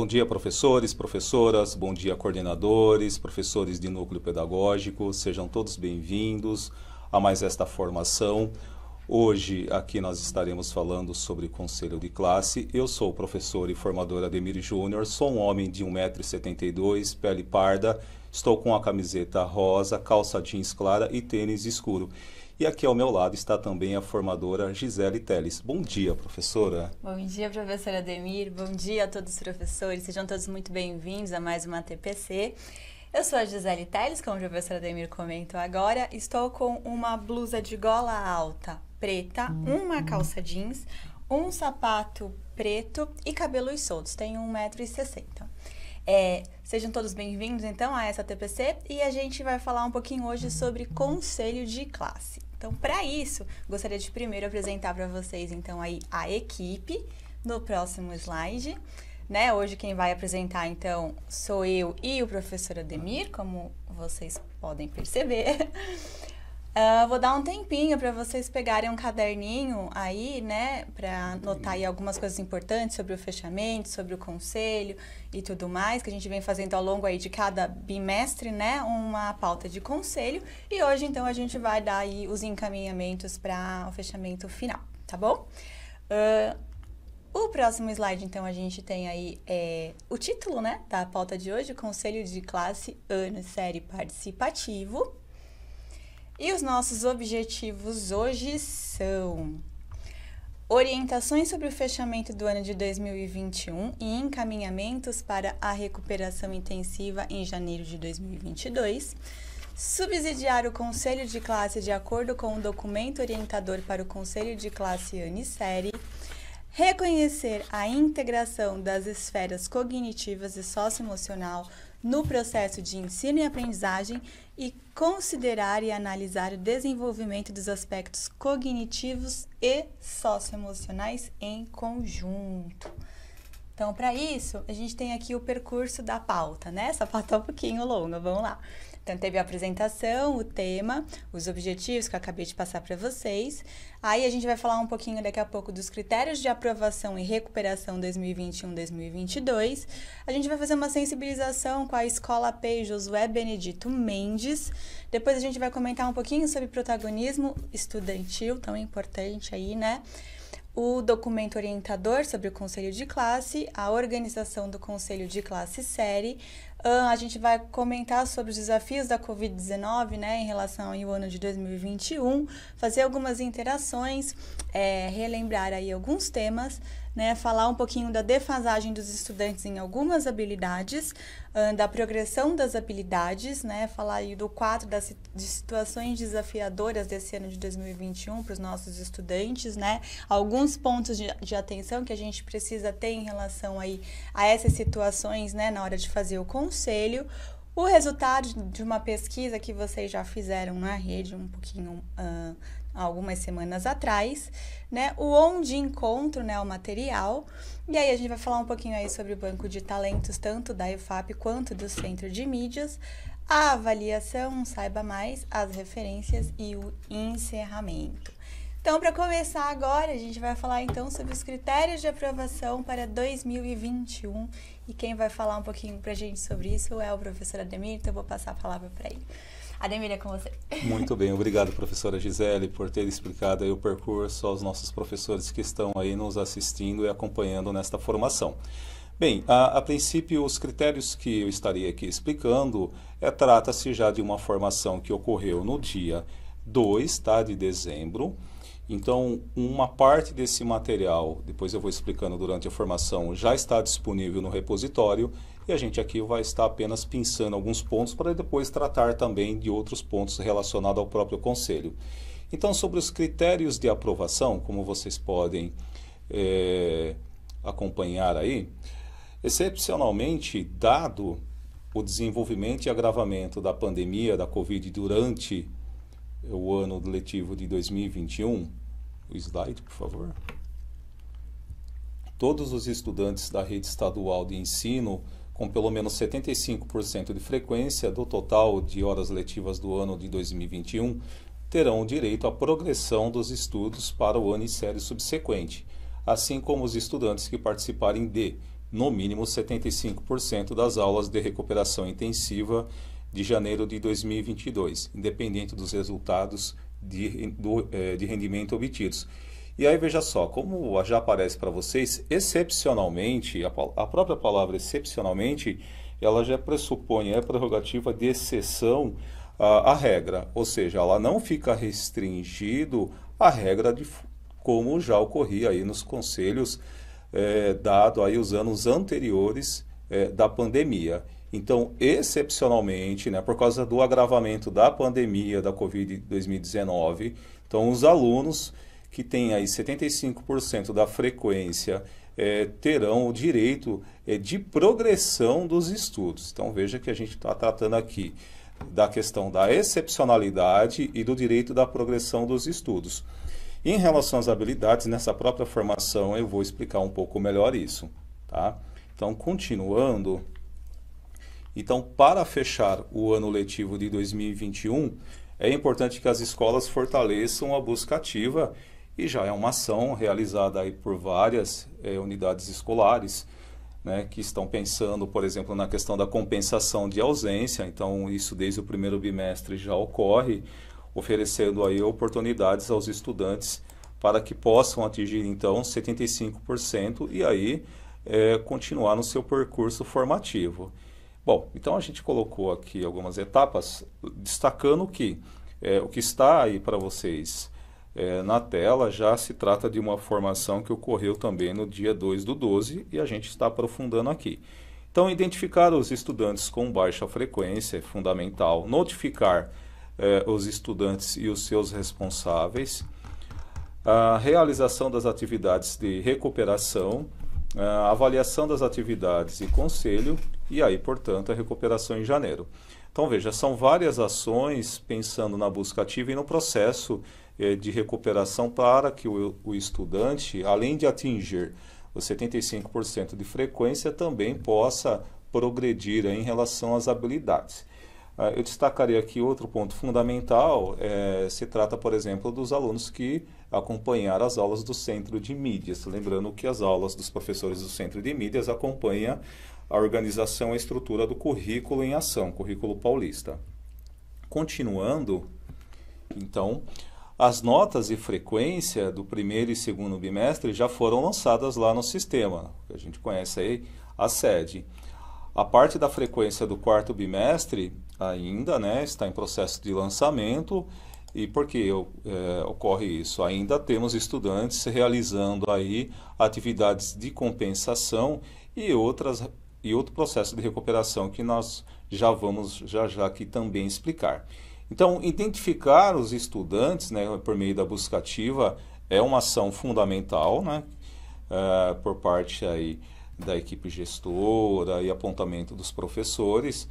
Bom dia, professores, professoras, bom dia, coordenadores, professores de núcleo pedagógico, sejam todos bem-vindos a mais esta formação. Hoje aqui nós estaremos falando sobre conselho de classe. Eu sou o professor e formador Ademir Júnior, sou um homem de 1,72m, pele parda, estou com a camiseta rosa, calça jeans clara e tênis escuro. E aqui ao meu lado está também a formadora Gisele Teles. Bom dia, professora. Bom dia, professora Ademir. Bom dia a todos os professores. Sejam todos muito bem-vindos a mais uma TPC. Eu sou a Gisele Teles, como o professor Ademir comentou agora. Estou com uma blusa de gola alta preta, uma uhum. calça jeans, um sapato preto e cabelos soltos. Tenho 1,60m. É, sejam todos bem-vindos então a essa TPC e a gente vai falar um pouquinho hoje sobre conselho de classe. Então, para isso, gostaria de primeiro apresentar para vocês, então, aí a equipe no próximo slide. Né? Hoje quem vai apresentar, então, sou eu e o professor Ademir, como vocês podem perceber. Ah, vou dar um tempinho para vocês pegarem um caderninho aí, né, para anotar aí algumas coisas importantes sobre o fechamento, sobre o conselho e tudo mais, que a gente vem fazendo ao longo aí de cada bimestre, né, uma pauta de conselho. E hoje, então, a gente vai dar aí os encaminhamentos para o fechamento final, tá bom? Uh, o próximo slide, então, a gente tem aí é, o título, né, da pauta de hoje, Conselho de Classe Ano Série Participativo. E os nossos objetivos hoje são orientações sobre o fechamento do ano de 2021 e encaminhamentos para a recuperação intensiva em janeiro de 2022. Subsidiar o Conselho de Classe de acordo com o documento orientador para o Conselho de Classe Anissérie. Reconhecer a integração das esferas cognitivas e socioemocional no processo de ensino e aprendizagem e considerar e analisar o desenvolvimento dos aspectos cognitivos e socioemocionais em conjunto. Então, para isso, a gente tem aqui o percurso da pauta, né? Essa pauta é um pouquinho longa, vamos lá. Então, teve a apresentação, o tema, os objetivos que eu acabei de passar para vocês. Aí, a gente vai falar um pouquinho daqui a pouco dos critérios de aprovação e recuperação 2021-2022. A gente vai fazer uma sensibilização com a Escola P Josué Benedito Mendes. Depois, a gente vai comentar um pouquinho sobre protagonismo estudantil, tão importante aí, né? o documento orientador sobre o conselho de classe, a organização do conselho de classe série, a gente vai comentar sobre os desafios da Covid-19 né, em relação ao ano de 2021, fazer algumas interações, é, relembrar aí alguns temas né, falar um pouquinho da defasagem dos estudantes em algumas habilidades, da progressão das habilidades, né, falar aí do quadro das de situações desafiadoras desse ano de 2021 para os nossos estudantes, né, alguns pontos de, de, atenção que a gente precisa ter em relação aí a essas situações, né, na hora de fazer o conselho, o resultado de uma pesquisa que vocês já fizeram na rede um pouquinho uh, algumas semanas atrás, né? O onde encontro, né, o material. E aí a gente vai falar um pouquinho aí sobre o banco de talentos tanto da EFAP quanto do Centro de Mídias, a avaliação, saiba mais, as referências e o encerramento. Então, para começar agora, a gente vai falar então sobre os critérios de aprovação para 2021. E quem vai falar um pouquinho para a gente sobre isso é o professor Ademir, então eu vou passar a palavra para ele. Ademir, é com você. Muito bem, obrigado, professora Gisele, por ter explicado o percurso aos nossos professores que estão aí nos assistindo e acompanhando nesta formação. Bem, a, a, princípio, os critérios que eu estaria aqui explicando é, trata-se já de uma formação que ocorreu no dia 2 tá, de dezembro. Então, uma parte desse material, depois eu vou explicando durante a formação, já está disponível no repositório e a gente aqui vai estar apenas pensando alguns pontos para depois tratar também de outros pontos relacionados ao próprio conselho. Então, sobre os critérios de aprovação, como vocês podem é, acompanhar aí, excepcionalmente, dado o desenvolvimento e agravamento da pandemia da Covid durante o ano letivo de 2021, o slide, por favor. Todos os estudantes da rede estadual de ensino com pelo menos 75% de frequência do total de horas letivas do ano de 2021, terão direito à progressão dos estudos para o ano e série subsequente, assim como os estudantes que participarem de, no mínimo, 75% das aulas de recuperação intensiva de janeiro de 2022, independente dos resultados de, eh, de rendimento obtidos. E aí veja só, como já aparece para vocês, excepcionalmente, a, a, própria palavra excepcionalmente, ela já pressupõe, é prerrogativa de exceção à, à regra, ou seja, ela não fica restringido à regra de como já ocorria aí nos conselhos é, dado aí os anos anteriores é, da pandemia. Então, excepcionalmente, né, por causa do agravamento da pandemia da Covid-2019, então os alunos que tem aí 75% da frequência é, terão o direito é, de progressão dos estudos. Então veja que a gente está tratando aqui da questão da excepcionalidade e do direito da progressão dos estudos. Em relação às habilidades, nessa própria formação eu vou explicar um pouco melhor isso. Tá? Então, continuando. Então, para fechar o ano letivo de 2021, é importante que as escolas fortaleçam a busca ativa e já é uma ação realizada aí por várias é, unidades escolares, né, que estão pensando, por exemplo, na questão da compensação de ausência. Então, isso desde o primeiro bimestre já ocorre, oferecendo aí oportunidades aos estudantes para que possam atingir então 75% e aí é, continuar no seu percurso formativo. Bom, então a gente colocou aqui algumas etapas, destacando que é, o que está aí para vocês é, na tela, já se trata de uma formação que ocorreu também no dia 2 do 12 e a gente está aprofundando aqui. Então, identificar os estudantes com baixa frequência é fundamental, notificar é, os estudantes e os seus responsáveis, a realização das atividades de recuperação, é, a avaliação das atividades e conselho, e aí, portanto, a recuperação em janeiro. Então, veja, são várias ações pensando na busca ativa e no processo é, de recuperação para que o, o estudante, além de atingir os 75% de frequência, também possa progredir em relação às habilidades. Ah, eu destacaria aqui outro ponto fundamental, é, se trata, por exemplo, dos alunos que acompanharam as aulas do Centro de Mídias, lembrando que as aulas dos professores do Centro de Mídias acompanham a organização e a estrutura do currículo em ação, currículo paulista. Continuando, então, as notas e frequência do primeiro e segundo bimestre já foram lançadas lá no sistema, que a gente conhece aí a sede. A parte da frequência do quarto bimestre ainda né, está em processo de lançamento. E por que é, ocorre isso? Ainda temos estudantes realizando aí atividades de compensação e outras e outro processo de recuperação que nós já vamos já já aqui também explicar. Então, identificar os estudantes né, por meio da buscativa é uma ação fundamental né, uh, por parte aí da equipe gestora e apontamento dos professores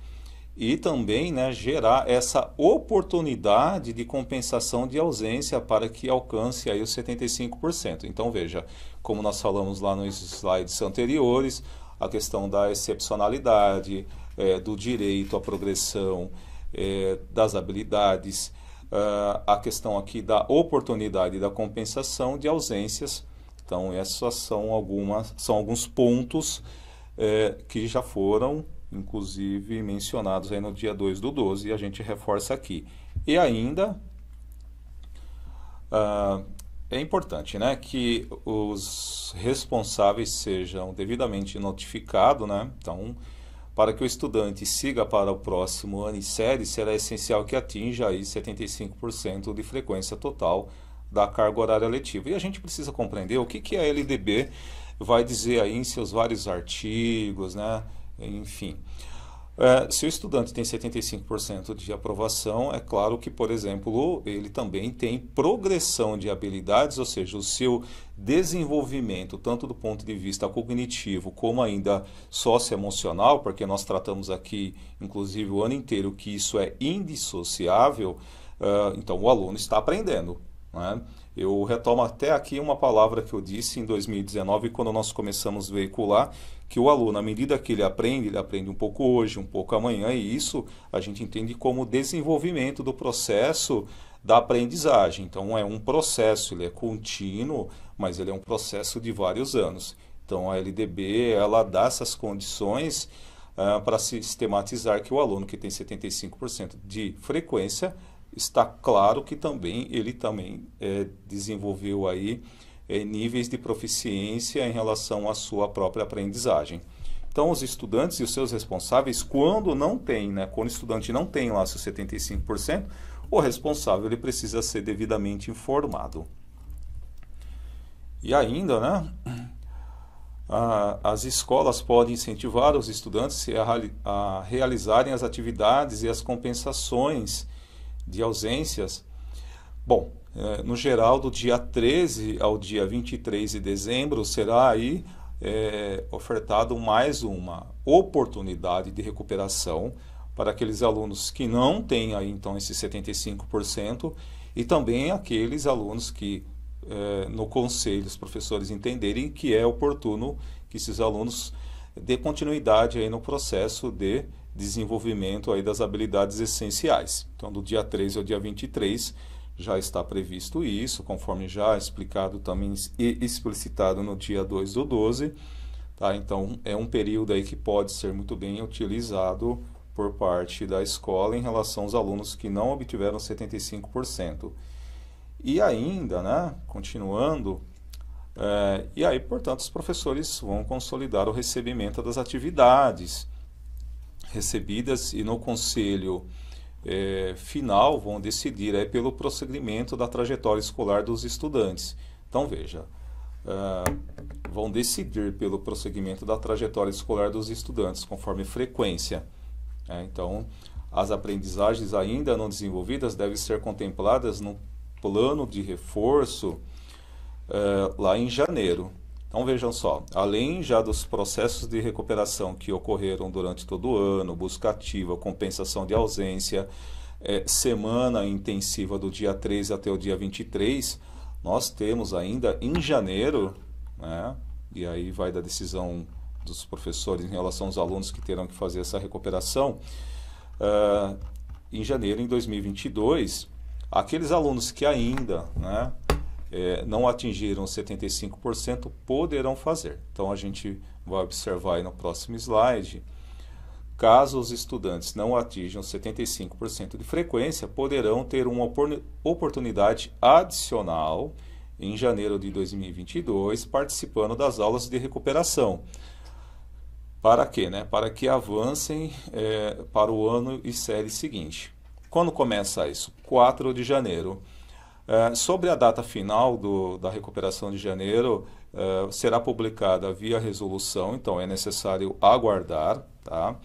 e também né, gerar essa oportunidade de compensação de ausência para que alcance aí os 75%. Então veja, como nós falamos lá nos slides anteriores, a questão da excepcionalidade, é, do direito à progressão é, das habilidades, uh, a questão aqui da oportunidade da compensação de ausências. Então, essas são, algumas, são alguns pontos é, que já foram, inclusive, mencionados aí no dia 2 do 12 e a gente reforça aqui. E ainda, uh, é importante né, que os responsáveis sejam devidamente notificados, né? Então, para que o estudante siga para o próximo ano e série, será essencial que atinja aí 75% de frequência total da carga horária letiva. E a gente precisa compreender o que, que a LDB vai dizer aí em seus vários artigos, né? enfim. É, se o estudante tem 75% de aprovação, é claro que, por exemplo, ele também tem progressão de habilidades, ou seja, o seu desenvolvimento, tanto do ponto de vista cognitivo como ainda socioemocional, porque nós tratamos aqui, inclusive, o ano inteiro que isso é indissociável, é, então o aluno está aprendendo. Né? Eu retomo até aqui uma palavra que eu disse em 2019, quando nós começamos a veicular, que o aluno, à medida que ele aprende, ele aprende um pouco hoje, um pouco amanhã, e isso a gente entende como desenvolvimento do processo da aprendizagem. Então é um processo, ele é contínuo, mas ele é um processo de vários anos. Então a LDB ela dá essas condições uh, para sistematizar que o aluno que tem 75% de frequência está claro que também ele também é, desenvolveu aí é, níveis de proficiência em relação à sua própria aprendizagem. Então, os estudantes e os seus responsáveis, quando não tem, né, quando o estudante não tem lá seus 75%, o responsável ele precisa ser devidamente informado. E ainda, né, a, as escolas podem incentivar os estudantes a, a realizarem as atividades e as compensações de ausências. Bom, é, no geral, do dia 13 ao dia 23 de dezembro, será aí é, ofertado mais uma oportunidade de recuperação para aqueles alunos que não têm aí, então, esse 75% e também aqueles alunos que, é, no conselho, os professores entenderem que é oportuno que esses alunos dê continuidade aí no processo de desenvolvimento aí das habilidades essenciais. Então, do dia 13 ao dia 23, já está previsto isso, conforme já explicado também e explicitado no dia 2 do 12. Tá? Então, é um período aí que pode ser muito bem utilizado por parte da escola em relação aos alunos que não obtiveram 75%. E ainda, né, continuando, é, e aí, portanto, os professores vão consolidar o recebimento das atividades recebidas e no conselho é, final vão decidir é, pelo prosseguimento da trajetória escolar dos estudantes. Então, veja, uh, vão decidir pelo prosseguimento da trajetória escolar dos estudantes, conforme frequência. É, então, as aprendizagens ainda não desenvolvidas devem ser contempladas no plano de reforço uh, lá em janeiro. Então vejam só, além já dos processos de recuperação que ocorreram durante todo o ano, busca ativa, compensação de ausência, é, semana intensiva do dia 13 até o dia 23, nós temos ainda em janeiro, né, e aí vai da decisão dos professores em relação aos alunos que terão que fazer essa recuperação, uh, em janeiro em 2022, aqueles alunos que ainda né, é, não atingiram 75%, poderão fazer. Então, a gente vai observar aí no próximo slide. Caso os estudantes não atinjam 75% de frequência, poderão ter uma oportunidade adicional em janeiro de 2022, participando das aulas de recuperação. Para quê? Né? Para que avancem é, para o ano e série seguinte. Quando começa isso? 4 de janeiro. É, sobre a data final do, da recuperação de janeiro, é, será publicada via resolução, então é necessário aguardar, tá?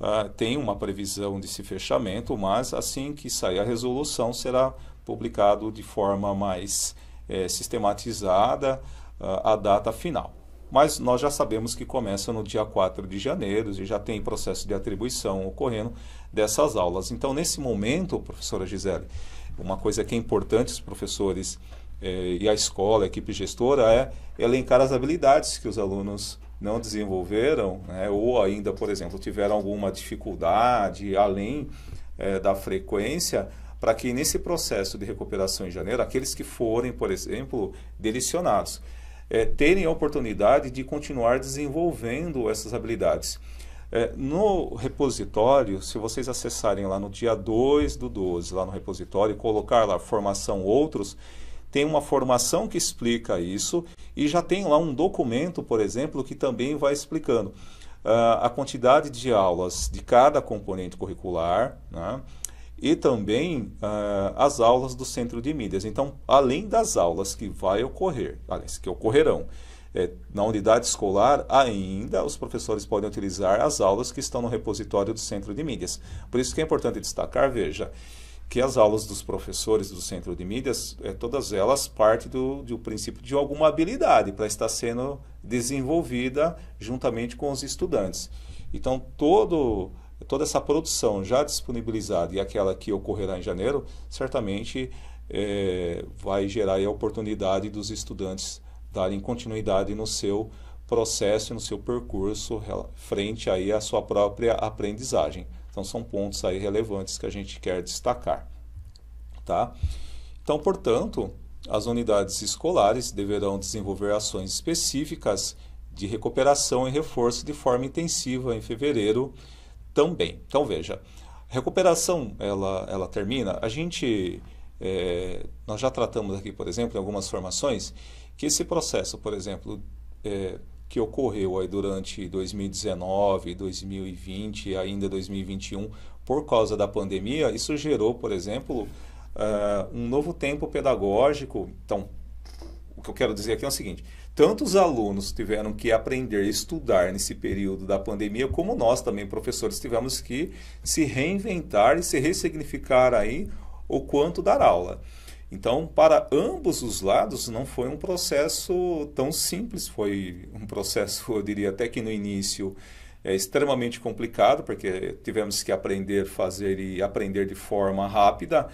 É, tem uma previsão desse fechamento, mas assim que sair a resolução será publicado de forma mais é, sistematizada a data final. Mas nós já sabemos que começa no dia 4 de janeiro e já tem processo de atribuição ocorrendo dessas aulas. Então, nesse momento, professora Gisele, uma coisa que é importante os professores eh, e a escola, a equipe gestora, é elencar as habilidades que os alunos não desenvolveram, né, ou ainda, por exemplo, tiveram alguma dificuldade além eh, da frequência, para que nesse processo de recuperação em janeiro, aqueles que forem, por exemplo, delicionados, tenham terem a oportunidade de continuar desenvolvendo essas habilidades. É, no repositório, se vocês acessarem lá no dia 2 do 12, lá no repositório, e colocar lá formação outros, tem uma formação que explica isso e já tem lá um documento, por exemplo, que também vai explicando uh, a quantidade de aulas de cada componente curricular né, e também uh, as aulas do centro de mídias. Então, além das aulas que vai ocorrer, aliás, que ocorrerão, é, na unidade escolar, ainda os professores podem utilizar as aulas que estão no repositório do Centro de Mídias. Por isso que é importante destacar, veja, que as aulas dos professores do Centro de Mídias, é, todas elas partem do, do princípio de alguma habilidade para estar sendo desenvolvida juntamente com os estudantes. Então, todo toda essa produção já disponibilizada e aquela que ocorrerá em janeiro, certamente é, vai gerar a oportunidade dos estudantes darem continuidade no seu processo, no seu percurso frente aí à sua própria aprendizagem. Então são pontos aí relevantes que a gente quer destacar, tá? Então, portanto, as unidades escolares deverão desenvolver ações específicas de recuperação e reforço de forma intensiva em fevereiro também. Então veja, a recuperação ela, ela termina. A gente é, nós já tratamos aqui, por exemplo, em algumas formações que esse processo, por exemplo, é, que ocorreu aí durante 2019, 2020 e ainda 2021 por causa da pandemia, isso gerou, por exemplo, uh, um novo tempo pedagógico. Então, o que eu quero dizer aqui é o seguinte: tantos alunos tiveram que aprender e estudar nesse período da pandemia, como nós também, professores, tivemos que se reinventar e se ressignificar aí o quanto dar aula. Então, para ambos os lados, não foi um processo tão simples, foi um processo, eu diria, até que no início é extremamente complicado, porque tivemos que aprender, fazer e aprender de forma rápida.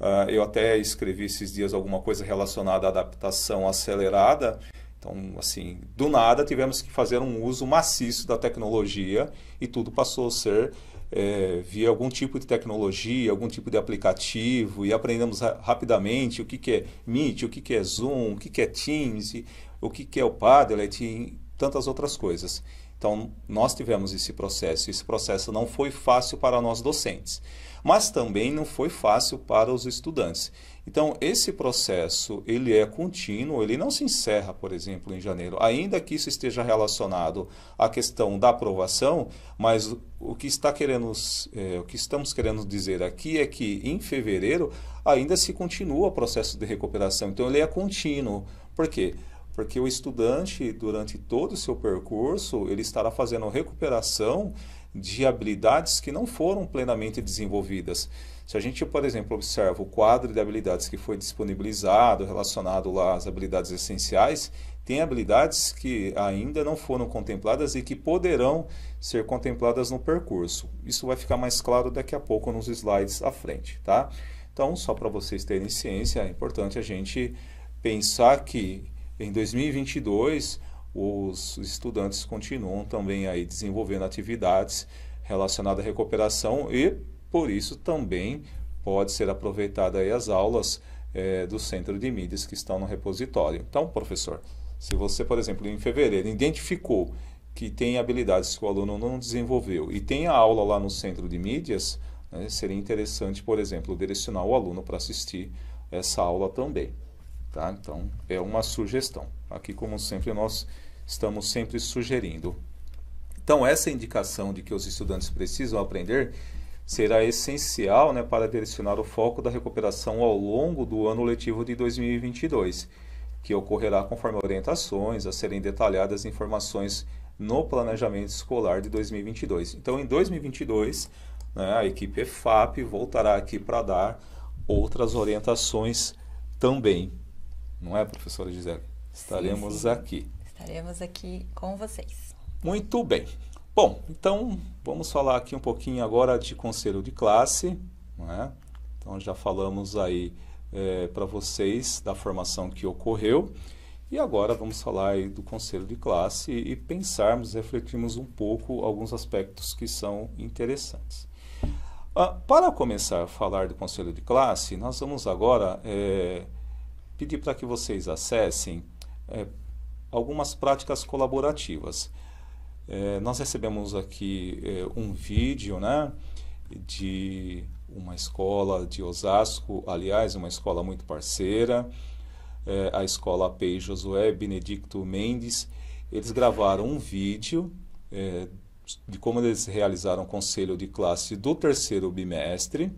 Uh, eu até escrevi esses dias alguma coisa relacionada à adaptação acelerada. Então, assim, do nada tivemos que fazer um uso maciço da tecnologia e tudo passou a ser é, via algum tipo de tecnologia, algum tipo de aplicativo e aprendemos ra rapidamente o que, que é Meet, o que, que é Zoom, o que, que é Teams, o que, que é o Padlet e tantas outras coisas. Então, nós tivemos esse processo. Esse processo não foi fácil para nós docentes, mas também não foi fácil para os estudantes. Então, esse processo, ele é contínuo, ele não se encerra, por exemplo, em janeiro. Ainda que isso esteja relacionado à questão da aprovação, mas o que, está querendo, eh, o que estamos querendo dizer aqui é que em fevereiro ainda se continua o processo de recuperação. Então, ele é contínuo. Por quê? Porque o estudante, durante todo o seu percurso, ele estará fazendo recuperação de habilidades que não foram plenamente desenvolvidas. Se a gente, por exemplo, observa o quadro de habilidades que foi disponibilizado relacionado lá às habilidades essenciais, tem habilidades que ainda não foram contempladas e que poderão ser contempladas no percurso. Isso vai ficar mais claro daqui a pouco nos slides à frente, tá? Então, só para vocês terem ciência, é importante a gente pensar que em 2022 os estudantes continuam também aí desenvolvendo atividades relacionadas à recuperação e por isso, também pode ser aproveitada as aulas é, do centro de mídias que estão no repositório. Então, professor, se você, por exemplo, em fevereiro identificou que tem habilidades que o aluno não desenvolveu e tem a aula lá no centro de mídias, né, seria interessante, por exemplo, direcionar o aluno para assistir essa aula também. Tá? Então, é uma sugestão. Aqui, como sempre, nós estamos sempre sugerindo. Então, essa indicação de que os estudantes precisam aprender será essencial né, para direcionar o foco da recuperação ao longo do ano letivo de 2022, que ocorrerá conforme orientações a serem detalhadas informações no planejamento escolar de 2022. Então, em 2022, né, a equipe EFAP voltará aqui para dar outras orientações também. Não é, professora Gisele? Estaremos sim, sim. aqui. Estaremos aqui com vocês. Muito bem. Bom, então vamos falar aqui um pouquinho agora de conselho de classe. Né? Então já falamos aí é, para vocês da formação que ocorreu. E agora vamos falar aí do conselho de classe e pensarmos, refletirmos um pouco alguns aspectos que são interessantes. Ah, para começar a falar do conselho de classe, nós vamos agora é, pedir para que vocês acessem é, algumas práticas colaborativas. É, nós recebemos aqui é, um vídeo né, de uma escola de Osasco, aliás, uma escola muito parceira, é, a escola Pei Josué Benedicto Mendes. Eles gravaram um vídeo é, de como eles realizaram o conselho de classe do terceiro bimestre.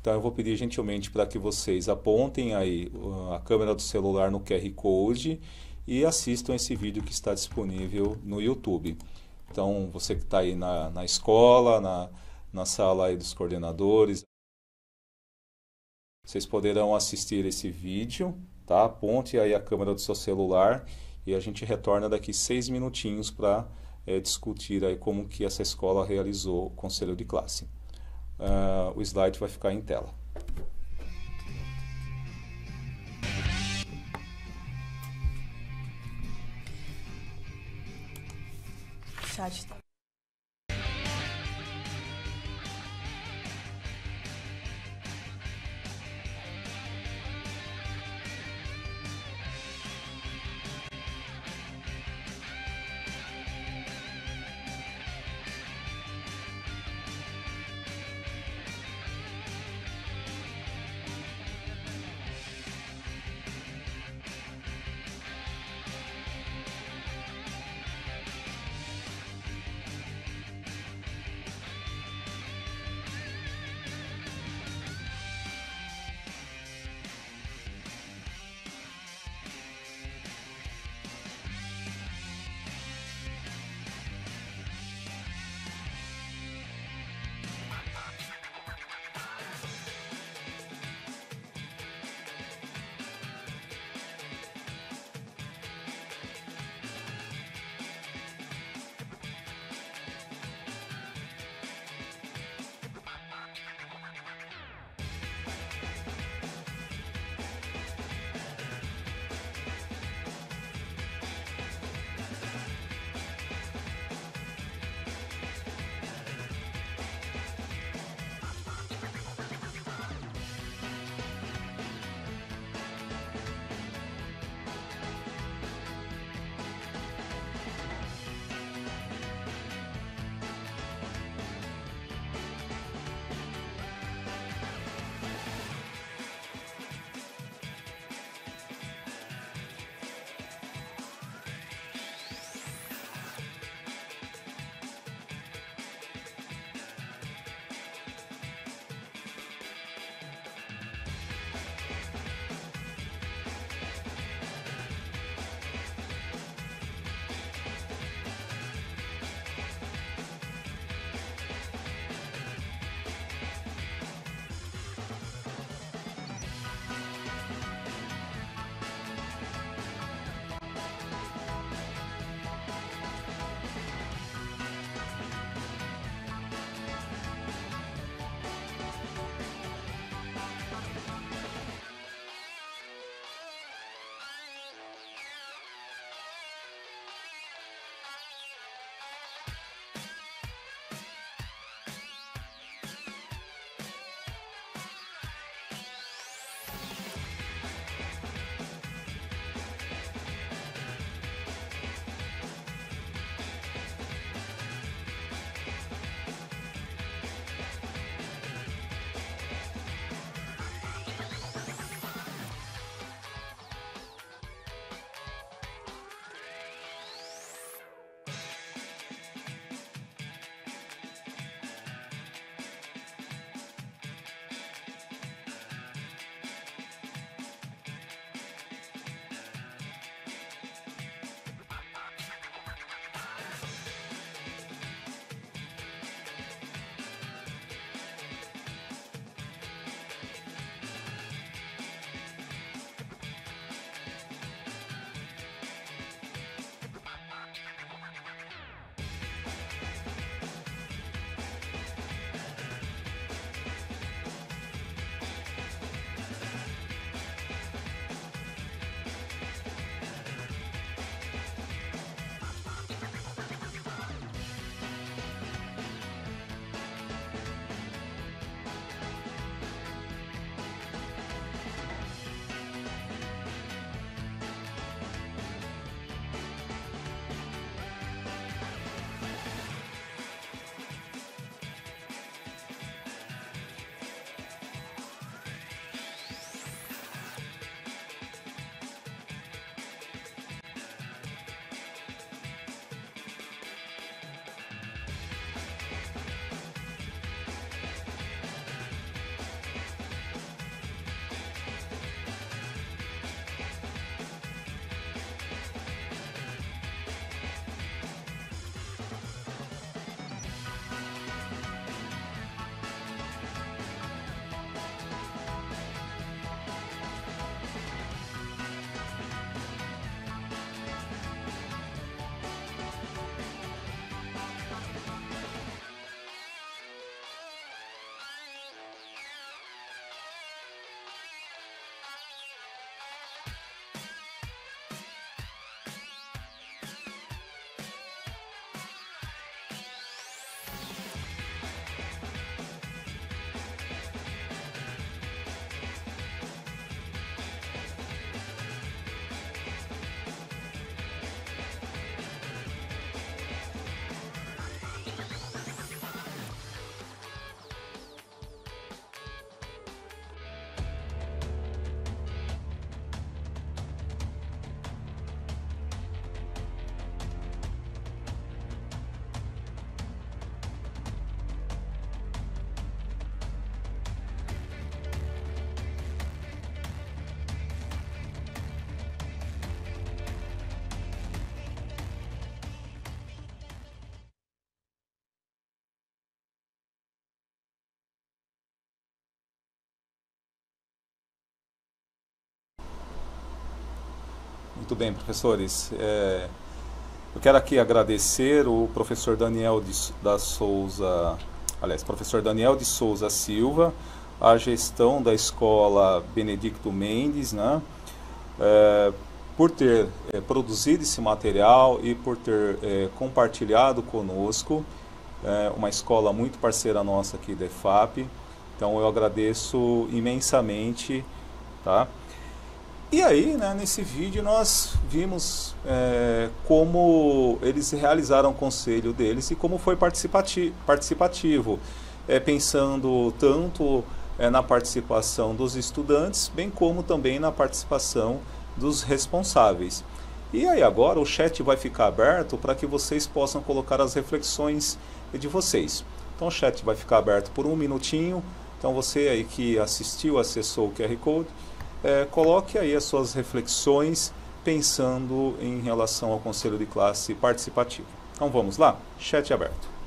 Então eu vou pedir gentilmente para que vocês apontem aí ah, a câmera do celular no QR Code e assistam esse vídeo que está disponível no YouTube. Então, você que está aí na, na escola, na, na sala aí dos coordenadores, vocês poderão assistir esse vídeo, tá? Aponte aí a câmera do seu celular e a gente retorna daqui seis minutinhos para é, eh, discutir aí como que essa escola realizou o conselho de classe. Uh, o slide vai ficar em tela. косячит. Muito bem, professores. É, eu quero aqui agradecer o professor Daniel de, da Souza, aliás, professor Daniel de Souza Silva, a gestão da escola Benedicto Mendes, né? É, por ter é, produzido esse material e por ter é, compartilhado conosco, é uma escola muito parceira nossa aqui da EFAP. Então eu agradeço imensamente, tá? E aí, né, nesse vídeo, nós vimos é, como eles realizaram o conselho deles e como foi participativo, é, pensando tanto é, na participação dos estudantes, bem como também na participação dos responsáveis. E aí agora o chat vai ficar aberto para que vocês possam colocar as reflexões de vocês. Então o chat vai ficar aberto por um minutinho. Então você aí que assistiu, acessou o QR Code, é, coloque aí as suas reflexões pensando em relação ao conselho de classe participativo. Então vamos lá? Chat aberto.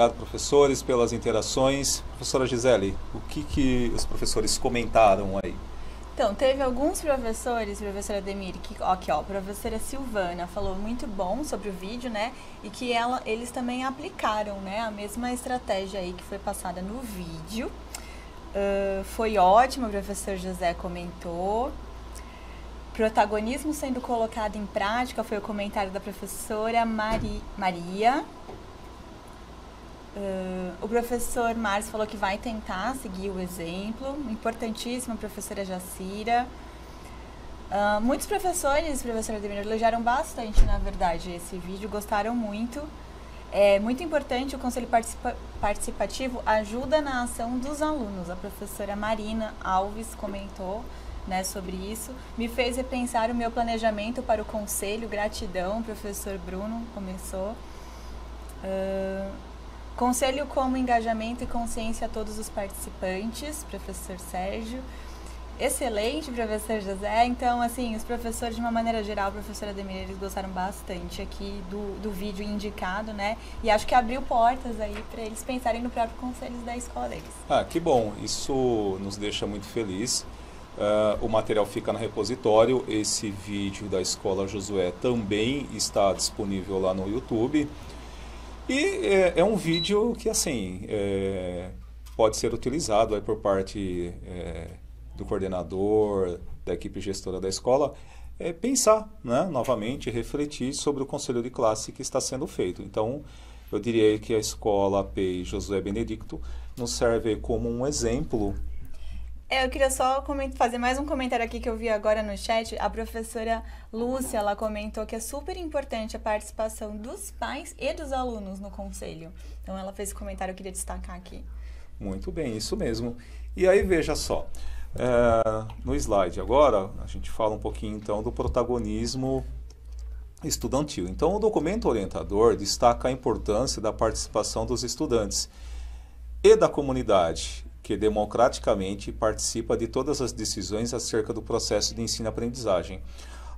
Obrigado, professores, pelas interações. Professora Gisele, o que, que os professores comentaram aí? Então, teve alguns professores, professora Demir, que, ó, aqui, ó, professora Silvana falou muito bom sobre o vídeo, né? E que ela, eles também aplicaram, né? A mesma estratégia aí que foi passada no vídeo. Uh, foi ótimo, o professor José comentou. Protagonismo sendo colocado em prática foi o comentário da professora Mari, Maria. Uh, o professor Márcio falou que vai tentar seguir o exemplo, importantíssimo, professora Jacira. Uh, muitos professores, professora Demir, elogiaram bastante, na verdade, esse vídeo, gostaram muito. É muito importante, o Conselho participa Participativo ajuda na ação dos alunos. A professora Marina Alves comentou né, sobre isso. Me fez repensar o meu planejamento para o Conselho. Gratidão, professor Bruno começou. Uh, Conselho como engajamento e consciência a todos os participantes, professor Sérgio. Excelente, professor José. Então, assim, os professores, de uma maneira geral, professora Ademir, eles gostaram bastante aqui do, do vídeo indicado, né? E acho que abriu portas aí para eles pensarem no próprio conselho da escola deles. Ah, que bom. Isso nos deixa muito feliz. Uh, o material fica no repositório. Esse vídeo da Escola Josué também está disponível lá no YouTube. E é, é um vídeo que, assim, é, pode ser utilizado aí, por parte é, do coordenador, da equipe gestora da escola, é pensar, né, novamente, refletir sobre o conselho de classe que está sendo feito. Então, eu diria que a escola APEI Josué Benedicto nos serve como um exemplo é, eu queria só fazer mais um comentário aqui que eu vi agora no chat. A professora Lúcia, ela comentou que é super importante a participação dos pais e dos alunos no conselho. Então, ela fez esse comentário, eu queria destacar aqui. Muito bem, isso mesmo. E aí, veja só, é, no slide agora, a gente fala um pouquinho, então, do protagonismo estudantil. Então, o documento orientador destaca a importância da participação dos estudantes e da comunidade que democraticamente participa de todas as decisões acerca do processo de ensino-aprendizagem.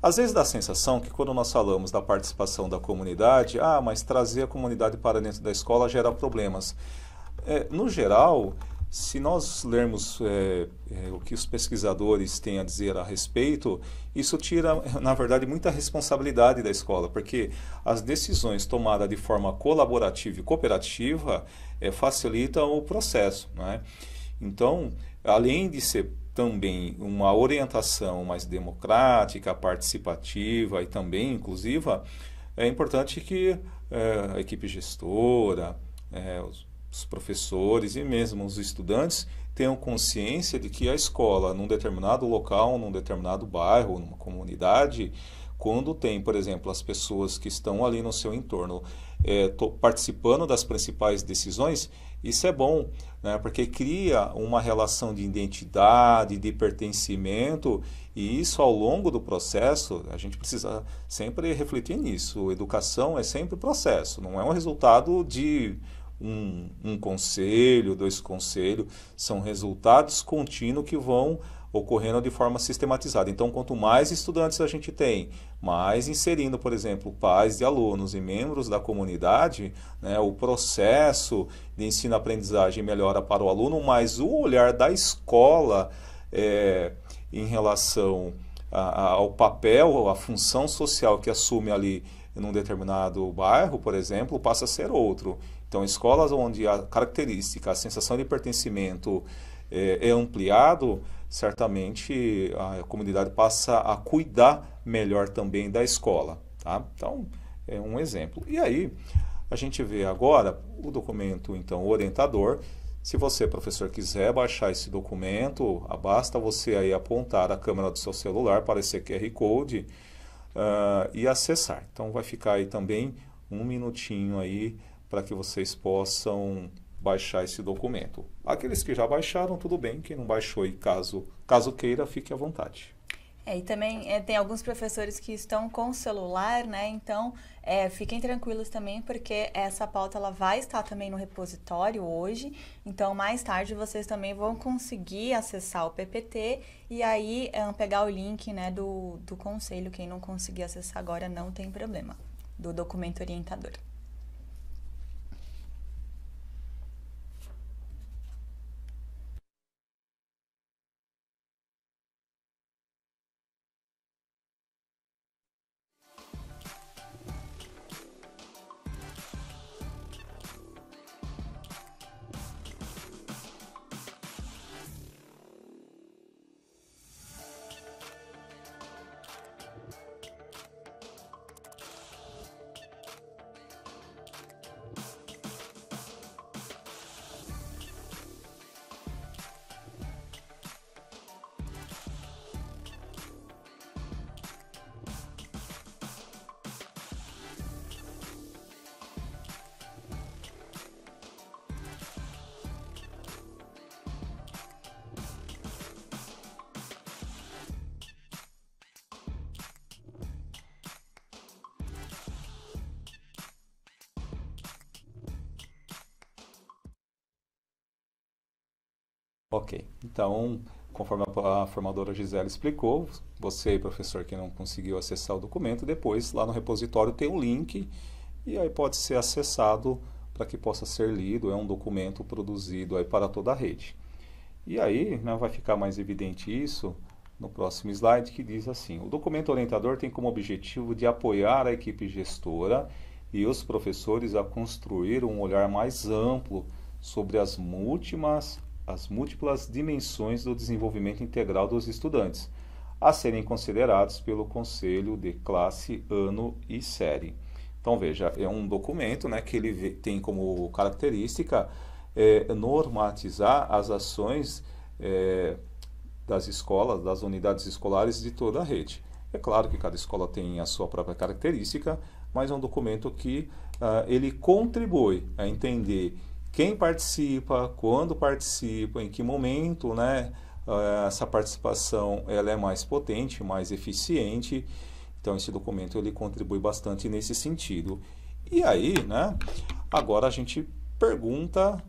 Às vezes dá a sensação que quando nós falamos da participação da comunidade, ah, mas trazer a comunidade para dentro da escola gera problemas. É, no geral, se nós lermos é, é, o que os pesquisadores têm a dizer a respeito, isso tira, na verdade, muita responsabilidade da escola, porque as decisões tomadas de forma colaborativa e cooperativa é, facilitam o processo. não é? Então, além de ser também uma orientação mais democrática, participativa e também inclusiva, é importante que é, a equipe gestora, é, os, os professores e mesmo os estudantes tenham consciência de que a escola, num determinado local, num determinado bairro, numa comunidade, quando tem, por exemplo, as pessoas que estão ali no seu entorno é, participando das principais decisões, isso é bom, né? porque cria uma relação de identidade, de pertencimento, e isso ao longo do processo, a gente precisa sempre refletir nisso. Educação é sempre processo, não é um resultado de um, um conselho, dois conselhos, são resultados contínuos que vão ocorrendo de forma sistematizada. Então, quanto mais estudantes a gente tem, mais inserindo, por exemplo, pais de alunos e membros da comunidade, né, o processo de ensino-aprendizagem melhora para o aluno, mas o olhar da escola é, em relação a, a, ao papel, a função social que assume ali num determinado bairro, por exemplo, passa a ser outro. Então, escolas onde a característica, a sensação de pertencimento é, é ampliado, certamente a comunidade passa a cuidar melhor também da escola. Tá? Então, é um exemplo. E aí, a gente vê agora o documento, então, orientador. Se você, professor, quiser baixar esse documento, ah, basta você aí apontar a câmera do seu celular para esse QR Code uh, e acessar. Então, vai ficar aí também um minutinho aí para que vocês possam baixar esse documento. Aqueles que já baixaram, tudo bem. Quem não baixou e caso, caso queira, fique à vontade. É, e também é, tem alguns professores que estão com celular, né? Então, é, fiquem tranquilos também, porque essa pauta ela vai estar também no repositório hoje. Então, mais tarde vocês também vão conseguir acessar o PPT e aí é, pegar o link né, do, do conselho. Quem não conseguir acessar agora não tem problema, do documento orientador. Ok, então, conforme a formadora Gisela explicou, você, professor, que não conseguiu acessar o documento, depois lá no repositório tem um link e aí pode ser acessado para que possa ser lido. É um documento produzido aí para toda a rede. E aí né, vai ficar mais evidente isso no próximo slide, que diz assim: o documento orientador tem como objetivo de apoiar a equipe gestora e os professores a construir um olhar mais amplo sobre as múltiplas as múltiplas dimensões do desenvolvimento integral dos estudantes, a serem considerados pelo Conselho de Classe, Ano e Série. Então, veja, é um documento né, que ele tem como característica é, normatizar as ações é, das escolas, das unidades escolares de toda a rede. É claro que cada escola tem a sua própria característica, mas é um documento que uh, ele contribui a entender quem participa, quando participa, em que momento, né? Ah, essa participação ela é mais potente, mais eficiente. Então esse documento ele contribui bastante nesse sentido. E aí, né? Agora a gente pergunta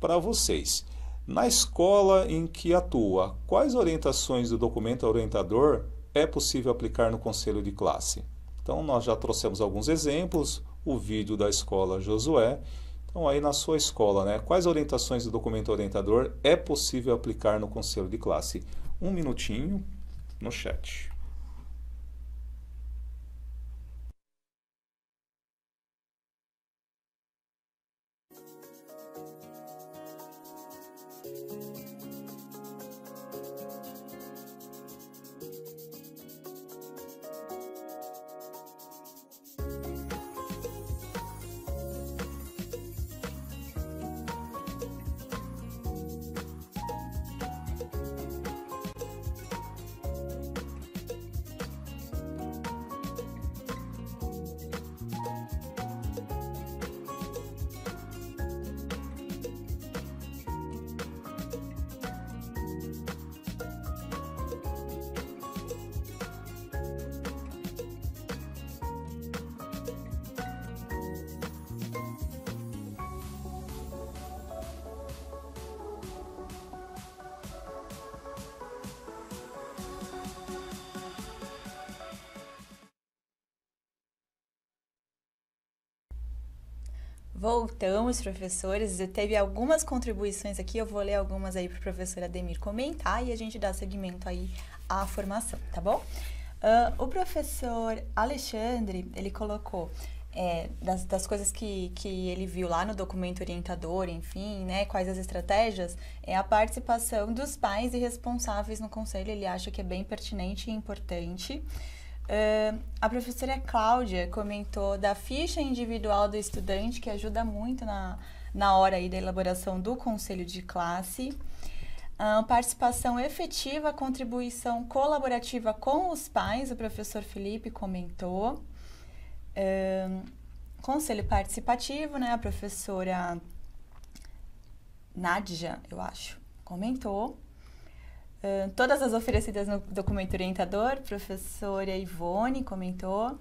para vocês. Na escola em que atua, quais orientações do documento orientador é possível aplicar no conselho de classe? Então nós já trouxemos alguns exemplos, o vídeo da escola Josué então aí na sua escola, né? Quais orientações do documento orientador é possível aplicar no conselho de classe? Um minutinho no chat. Plutão, os professores. Teve algumas contribuições aqui, eu vou ler algumas aí para o professor Ademir comentar e a gente dá seguimento aí à formação, tá bom? Uh, o professor Alexandre, ele colocou é, das, das, coisas que, que ele viu lá no documento orientador, enfim, né, quais as estratégias, é a participação dos pais e responsáveis no conselho, ele acha que é bem pertinente e importante. Uh, a professora Cláudia comentou da ficha individual do estudante, que ajuda muito na, na hora aí da elaboração do conselho de classe. Uh, participação efetiva, contribuição colaborativa com os pais, o professor Felipe comentou. Uh, conselho participativo, né? A professora Nadja, eu acho, comentou todas as oferecidas no documento orientador, professora Ivone comentou.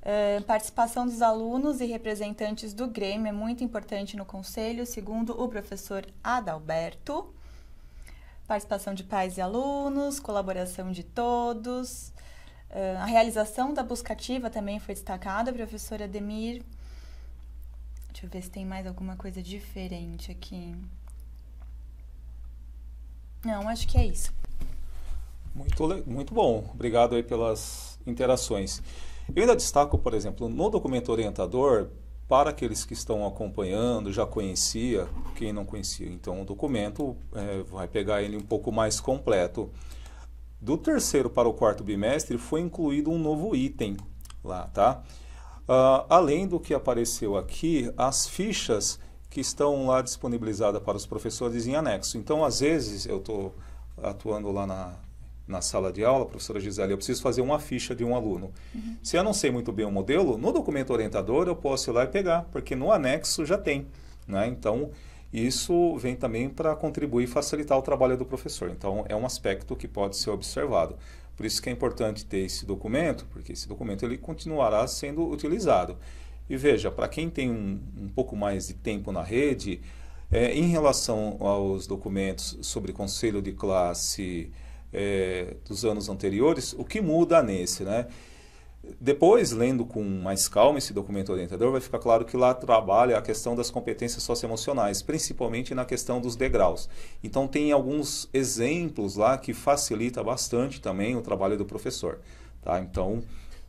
Uh, participação dos alunos e representantes do Grêmio é muito importante no conselho, segundo o professor Adalberto. Participação de pais e alunos, colaboração de todos. Uh, a realização da busca ativa também foi destacada, professora Demir. Deixa eu ver se tem mais alguma coisa diferente aqui. Não, acho que é isso. Muito, muito bom. Obrigado aí pelas interações. Eu ainda destaco, por exemplo, no documento orientador, para aqueles que estão acompanhando, já conhecia, quem não conhecia, então o documento é, vai pegar ele um pouco mais completo. Do terceiro para o quarto bimestre foi incluído um novo item lá, tá? Uh, além do que apareceu aqui, as fichas que estão lá disponibilizadas para os professores em anexo. Então, às vezes, eu estou atuando lá na, na sala de aula, professora Gisele, eu preciso fazer uma ficha de um aluno. Uhum. Se eu não sei muito bem o modelo, no documento orientador eu posso ir lá e pegar, porque no anexo já tem. Né? Então, isso vem também para contribuir e facilitar o trabalho do professor. Então, é um aspecto que pode ser observado. Por isso que é importante ter esse documento, porque esse documento ele continuará sendo utilizado. E veja, para quem tem um, um, pouco mais de tempo na rede, é, em relação aos documentos sobre conselho de classe é, dos anos anteriores, o que muda nesse, né? Depois, lendo com mais calma esse documento orientador, vai ficar claro que lá trabalha a questão das competências socioemocionais, principalmente na questão dos degraus. Então, tem alguns exemplos lá que facilita bastante também o trabalho do professor. Tá? Então,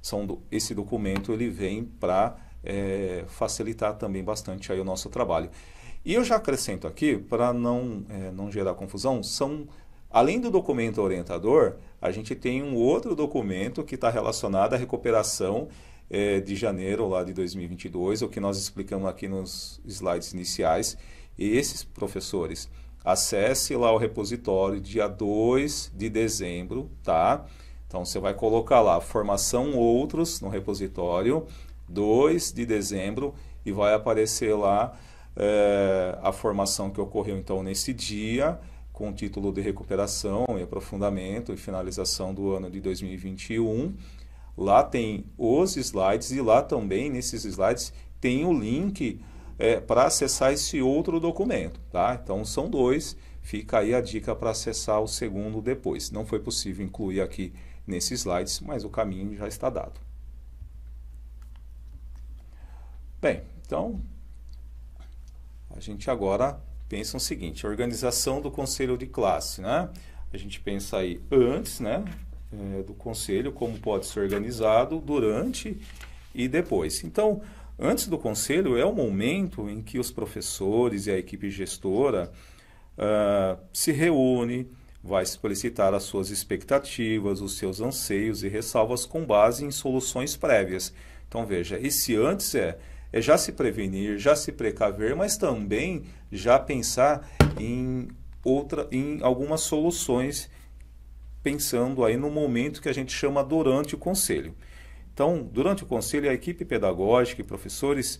são do, esse documento ele vem para é, facilitar também bastante aí o nosso trabalho. E eu já acrescento aqui, para não, é, não gerar confusão, são além do documento orientador, a gente tem um outro documento que está relacionado à recuperação é, de janeiro lá de 2022, o que nós explicamos aqui nos slides iniciais. E esses professores, acesse lá o repositório dia 2 de dezembro, tá? Então você vai colocar lá formação outros no repositório 2 de dezembro e vai aparecer lá é, a formação que ocorreu então nesse dia, com o título de recuperação e aprofundamento e finalização do ano de 2021. Lá tem os slides e lá também nesses slides tem o link é, para acessar esse outro documento, tá? Então são dois. Fica aí a dica para acessar o segundo depois. Não foi possível incluir aqui nesses slides, mas o caminho já está dado. Bem, então a gente agora pensa o seguinte: a organização do conselho de classe, né? A gente pensa aí antes, né? É, do conselho, como pode ser organizado, durante e depois. Então, antes do conselho é o momento em que os professores e a equipe gestora uh, se reúne, vai explicitar as suas expectativas, os seus anseios e ressalvas com base em soluções prévias. Então, veja, esse antes é é já se prevenir, já se precaver, mas também já pensar em outra em algumas soluções pensando aí no momento que a gente chama durante o conselho. Então, durante o conselho a equipe pedagógica e professores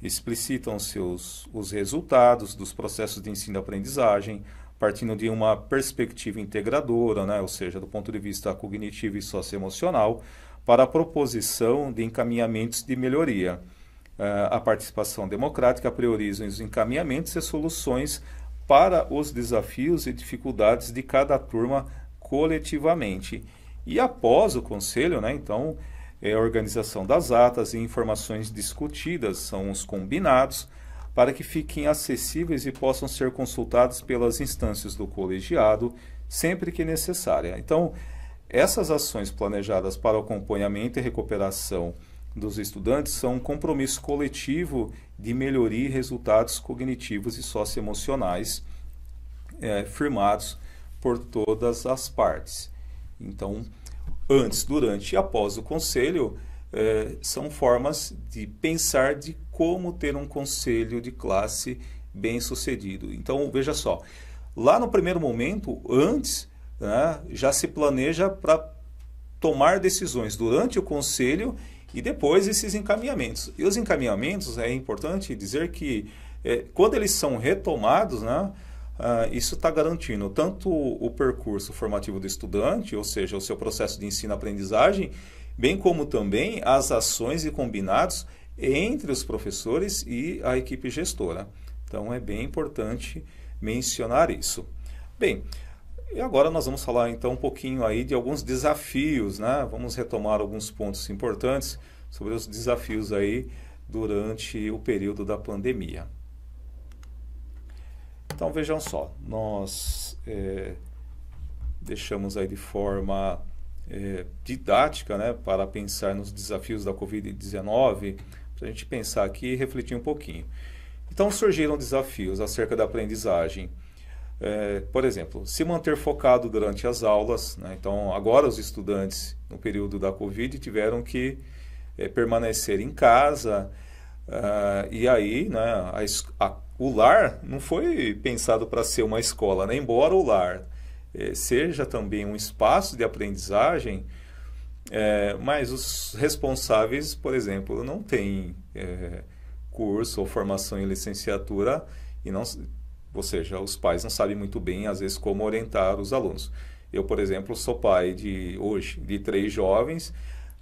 explicitam seus os resultados dos processos de ensino e aprendizagem, partindo de uma perspectiva integradora, né? ou seja, do ponto de vista cognitivo e socioemocional, para a proposição de encaminhamentos de melhoria. Eh, a participação democrática, priorizam os encaminhamentos e soluções para os desafios e dificuldades de cada turma coletivamente. E após o conselho, né, então, é a organização das atas e informações discutidas são os combinados para que fiquem acessíveis e possam ser consultados pelas instâncias do colegiado sempre que necessária. Então, essas ações planejadas para o acompanhamento e recuperação dos estudantes são um compromisso coletivo de melhoria e resultados cognitivos e socioemocionais é, firmados por todas as partes. Então, antes, durante e após o conselho, é, são formas de pensar de como ter um conselho de classe bem sucedido. Então, veja só, lá no primeiro momento, antes, né, já se planeja para tomar decisões durante o conselho e depois esses encaminhamentos. E os encaminhamentos, é importante dizer que é, quando eles são retomados, né, ah, isso está garantindo tanto o percurso formativo do estudante, ou seja, o seu processo de ensino-aprendizagem, bem como também as ações e combinados entre os professores e a equipe gestora. Então é bem importante mencionar isso. Bem, e agora nós vamos falar então um pouquinho aí de alguns desafios, né? Vamos retomar alguns pontos importantes sobre os desafios aí durante o período da pandemia. Então vejam só, nós é, deixamos aí de forma é, didática, né, para pensar nos desafios da Covid-19, para a gente pensar aqui e refletir um pouquinho. Então surgiram desafios acerca da aprendizagem é, por exemplo, se manter focado durante as aulas. Né? Então, agora os estudantes, no período da Covid, tiveram que é, permanecer em casa. Uh, e aí, né, a, a, o lar não foi pensado para ser uma escola, né? embora o lar é, seja também um espaço de aprendizagem, é, mas os responsáveis, por exemplo, não têm é, curso ou formação em licenciatura e não ou seja, os pais não sabem muito bem, às vezes, como orientar os alunos. Eu, por exemplo, sou pai de hoje de três jovens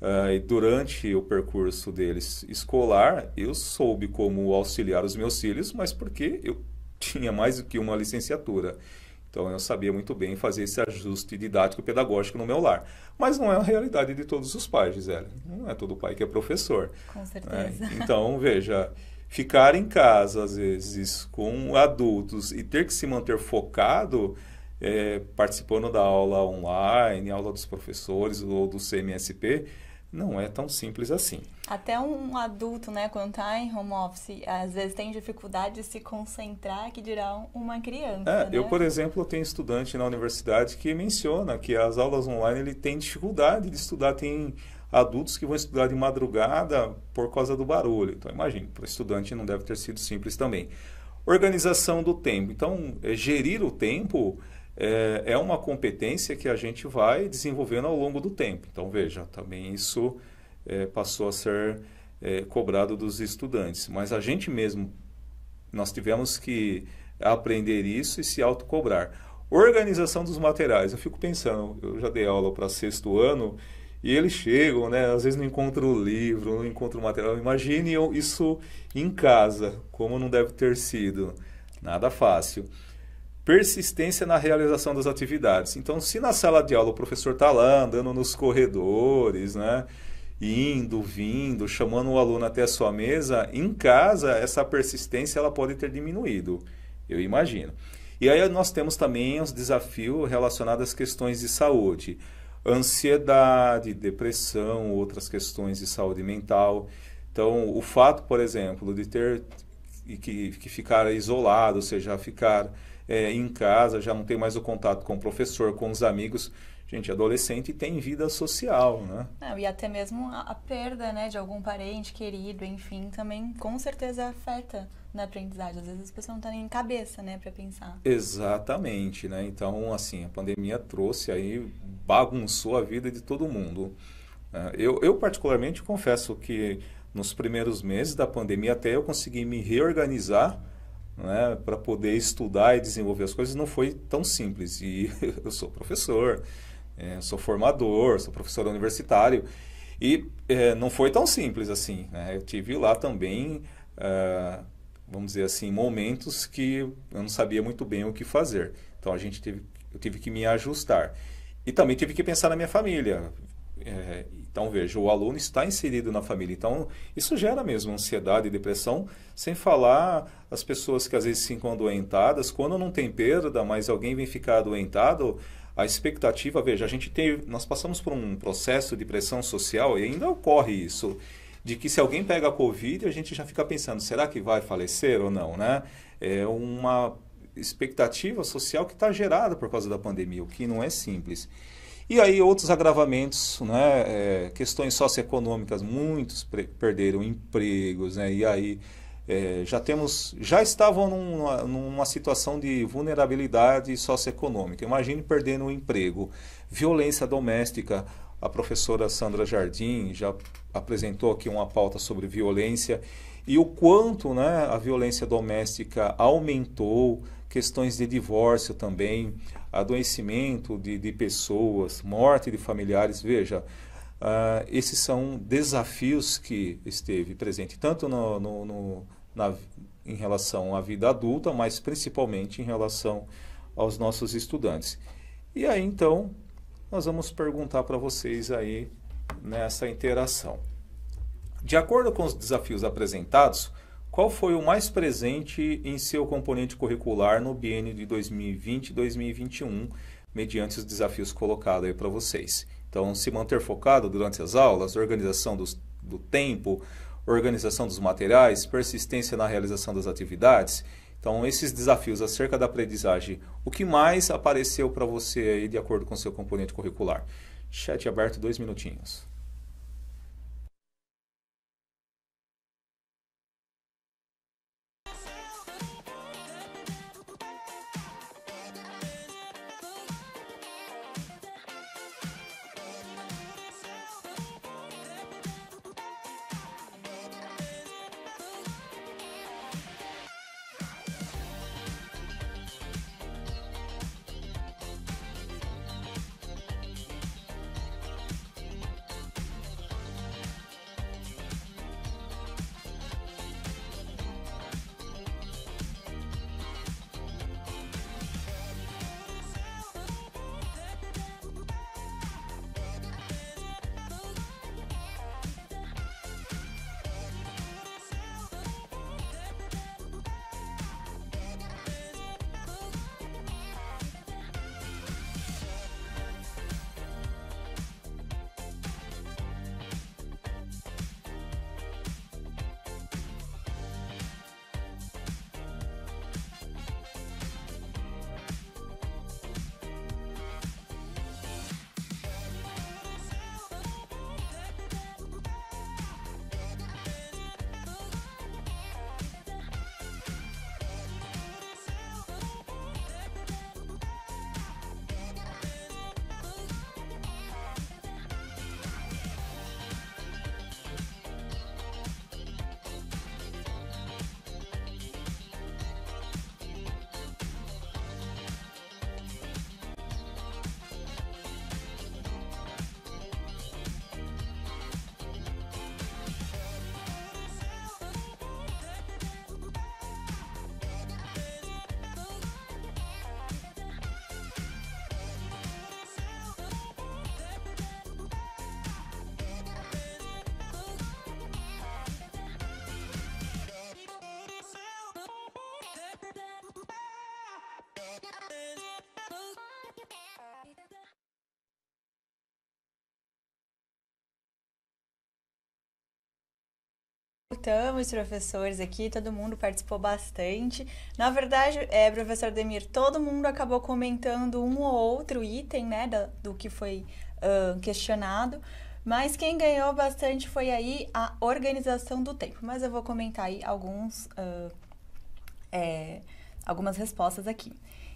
uh, e durante o percurso deles escolar, eu soube como auxiliar os meus filhos, mas porque eu tinha mais do que uma licenciatura. Então eu sabia muito bem fazer esse ajuste didático pedagógico no meu lar. Mas não é a realidade de todos os pais, Gisele. Não é todo pai que é professor. Com é, certeza. Né? Então, veja, ficar em casa, às vezes, com adultos e ter que se manter focado, é, participando da aula online, aula dos professores ou do CMSP, não é tão simples assim. Até um adulto, né, quando está em home office, às vezes tem dificuldade de se concentrar, que dirá uma criança. É, né? Eu, por exemplo, tenho estudante na universidade que menciona que as aulas online ele tem dificuldade de estudar, tem adultos que vão estudar de madrugada por causa do barulho. Então, imagine, para o estudante não deve ter sido simples também. Organização do tempo. Então, é, gerir o tempo é, é, uma competência que a gente vai desenvolvendo ao longo do tempo. Então, veja, também isso é, passou a ser é, cobrado dos estudantes. Mas a gente mesmo, nós tivemos que aprender isso e se autocobrar. Organização dos materiais. Eu fico pensando, eu já dei aula para sexto ano e eles chegam, né? Às vezes não encontram o livro, não encontram o material. Imagine isso em casa, como não deve ter sido. Nada fácil. Persistência na realização das atividades. Então, se na sala de aula o professor está lá andando nos corredores, né? indo, vindo, chamando o aluno até a sua mesa, em casa essa persistência ela pode ter diminuído, eu imagino. E aí nós temos também os desafios relacionados às questões de saúde ansiedade, depressão, outras questões de saúde mental. Então, o fato, por exemplo, de ter que, que ficar isolado, ou seja, ficar é, em casa, já não tem mais o contato com o professor, com os amigos, gente, adolescente tem vida social, né? Não, e até mesmo a, a, perda, né, de algum parente querido, enfim, também com certeza afeta na aprendizagem. Às vezes as pessoas não têm nem cabeça, né, para pensar. Exatamente, né? Então, assim, a pandemia trouxe aí, bagunçou a vida de todo mundo. É, eu, eu particularmente confesso que nos primeiros meses da pandemia até eu consegui me reorganizar, né, para poder estudar e desenvolver as coisas não foi tão simples. E eu sou professor, é, sou formador, sou professor universitário. E é, não foi tão simples assim. Né? Eu tive lá também, uh, vamos dizer assim, momentos que eu não sabia muito bem o que fazer. Então a gente teve, eu tive que me ajustar. E também tive que pensar na minha família. É, então veja, o aluno está inserido na família. Então isso gera mesmo ansiedade e depressão, sem falar as pessoas que às vezes ficam adoentadas. Quando não tem perda, mas alguém vem ficar adoentado, a expectativa, veja, a gente teve, nós passamos por um processo de pressão social e ainda ocorre isso, de que se alguém pega a Covid, a gente já fica pensando, será que vai falecer ou não, né? É uma expectativa social que está gerada por causa da pandemia, o que não é simples. E aí outros agravamentos, né? É, questões socioeconômicas, muitos perderam empregos, né? E aí é, já temos, já estavam numa, numa, situação de vulnerabilidade socioeconômica. Imagine perdendo o um emprego, violência doméstica. A professora Sandra Jardim já apresentou aqui uma pauta sobre violência e o quanto né, a violência doméstica aumentou, questões de divórcio também, adoecimento de, de pessoas, morte de familiares. Veja, Uh, esses são desafios que esteve presente tanto no, no, no, na, em relação à vida adulta, mas principalmente em relação aos nossos estudantes. E aí então nós vamos perguntar para vocês aí nessa interação. De acordo com os desafios apresentados, qual foi o mais presente em seu componente curricular no biênio de 2020 e 2021, mediante os desafios colocados aí para vocês? Então, se manter focado durante as aulas, organização dos, do tempo, organização dos materiais, persistência na realização das atividades. Então, esses desafios acerca da aprendizagem, o que mais apareceu para você aí de acordo com seu componente curricular? Chat aberto, dois minutinhos. Voltamos, professores, aqui, todo mundo participou bastante. Na verdade, é, professor Demir, todo mundo acabou comentando um ou outro item, né, do, do que foi uh, questionado. Mas quem ganhou bastante foi aí a organização do tempo. Mas eu vou comentar aí alguns, uh, é, algumas respostas aqui.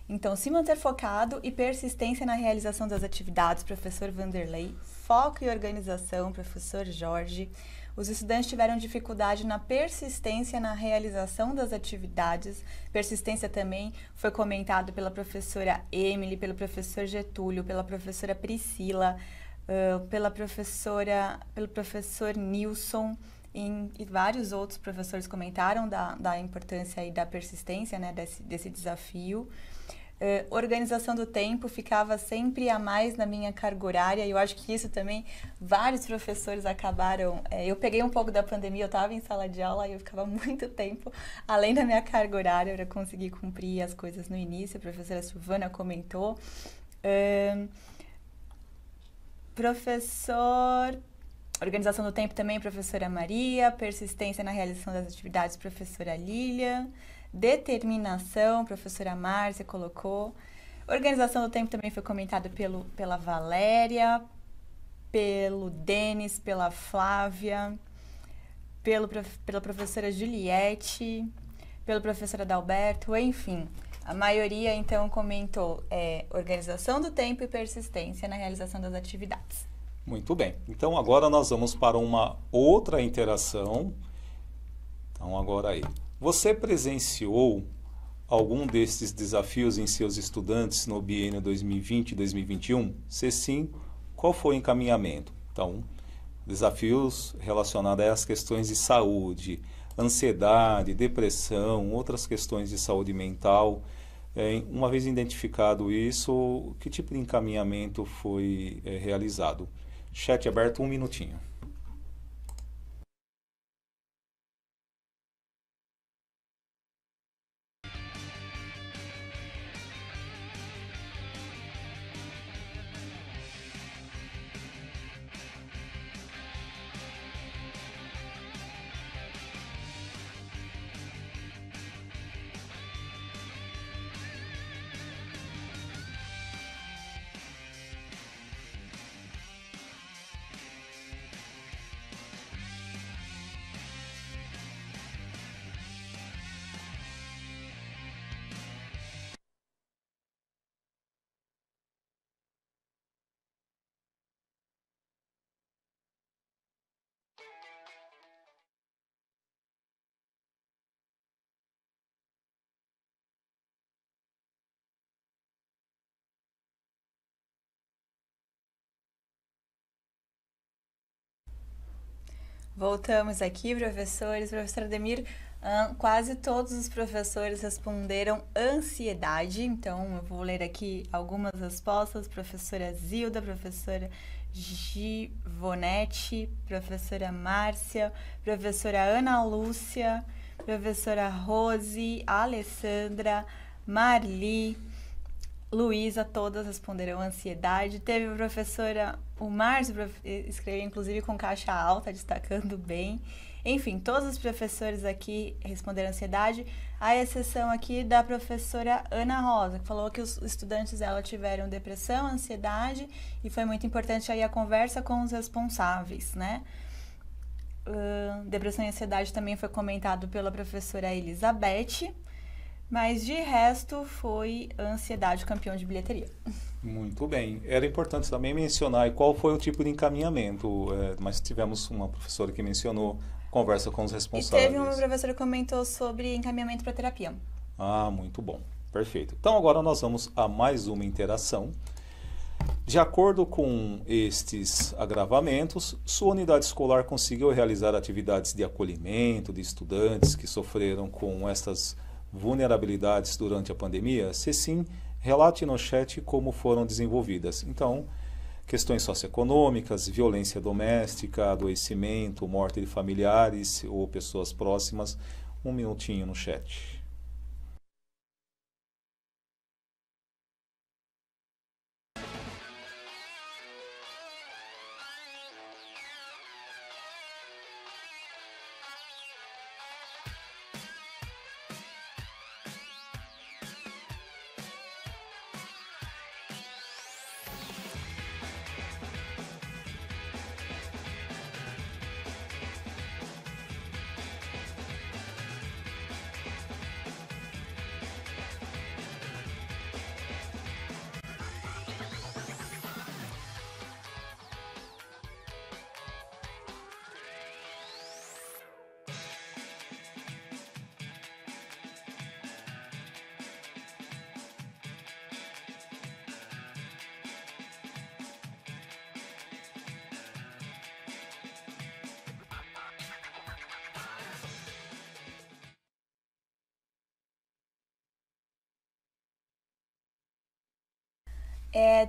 Então, se manter focado e persistência na realização das atividades, professor Vanderlei. Foco e organização, professor Jorge. Os estudantes tiveram dificuldade na persistência na realização das atividades. Persistência também foi comentado pela professora Emily, pelo professor Getúlio, pela professora Priscila, uh, pela professora, pelo professor Nilson. Em, e vários outros professores comentaram da, da importância e da persistência né, desse, desse desafio. Uh, organização do tempo ficava sempre a mais na minha carga horária e eu acho que isso também vários professores acabaram. É, eu peguei um pouco da pandemia, eu estava em sala de aula e eu ficava muito tempo além da minha carga horária para conseguir cumprir as coisas no início. A professora Silvana comentou. Uh, professor Organização do tempo também, professora Maria. Persistência na realização das atividades, professora Lilian determinação, a professora Márcia colocou. Organização do tempo também foi comentado pelo, pela Valéria, pelo Denis, pela Flávia, pelo, pela professora Juliette, pelo professor Adalberto, enfim. A maioria, então, comentou é, organização do tempo e persistência na realização das atividades. Muito bem. Então, agora nós vamos para uma outra interação. Então, agora aí. Você presenciou algum desses desafios em seus estudantes no biênio 2020 e 2021? Se sim, qual foi o encaminhamento? Então, desafios relacionados às questões de saúde, ansiedade, depressão, outras questões de saúde mental. É, uma vez identificado isso, que tipo de encaminhamento foi é, realizado? Chat aberto, um minutinho. Voltamos aqui, professores. Professor Demir, quase todos os professores responderam ansiedade, então eu vou ler aqui algumas respostas. Professora Zilda, professora Givonetti, professora Márcia, professora Ana Lúcia, professora Rose, Alessandra, Marli, Luísa, todas responderam ansiedade. Teve a professora o Márcio eh, escreveu inclusive com caixa alta, destacando bem. Enfim, todos os professores aqui responderam ansiedade, a exceção aqui da professora Ana Rosa, que falou que os estudantes dela tiveram depressão, ansiedade e foi muito importante aí a conversa com os responsáveis, né? Uh, depressão e ansiedade também foi comentado pela professora Elizabeth. Mas de resto foi ansiedade campeão de bilheteria. Muito bem. Era importante também mencionar qual foi o tipo de encaminhamento. É, mas tivemos uma professora que mencionou conversa com os responsáveis. E teve uma professora que comentou sobre encaminhamento para terapia. Ah, muito bom. Perfeito. Então agora nós vamos a mais uma interação. De acordo com estes agravamentos, sua unidade escolar conseguiu realizar atividades de acolhimento de estudantes que sofreram com estas vulnerabilidades durante a pandemia? Se sim, relate no chat como foram desenvolvidas. Então, questões socioeconômicas, violência doméstica, adoecimento, morte de familiares ou pessoas próximas. Um minutinho no chat.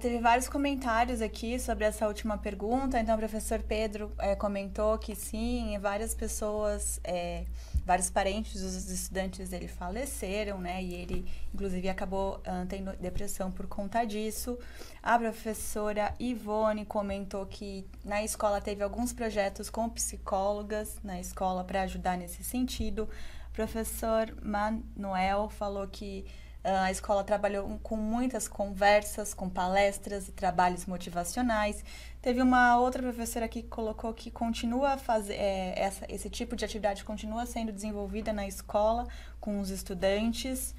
teve vários comentários aqui sobre essa última pergunta. Então, o professor Pedro é, comentou que sim, várias pessoas, é, vários parentes dos estudantes dele faleceram, né? E ele, inclusive, acabou uh, tendo depressão por conta disso. A professora Ivone comentou que na escola teve alguns projetos com psicólogas na escola para ajudar nesse sentido. O professor Manuel falou que ah, a escola trabalhou com muitas conversas, com palestras e trabalhos motivacionais. Teve uma outra professora aqui que colocou que continua a fazer é, essa, esse tipo de atividade continua sendo desenvolvida na escola com os estudantes.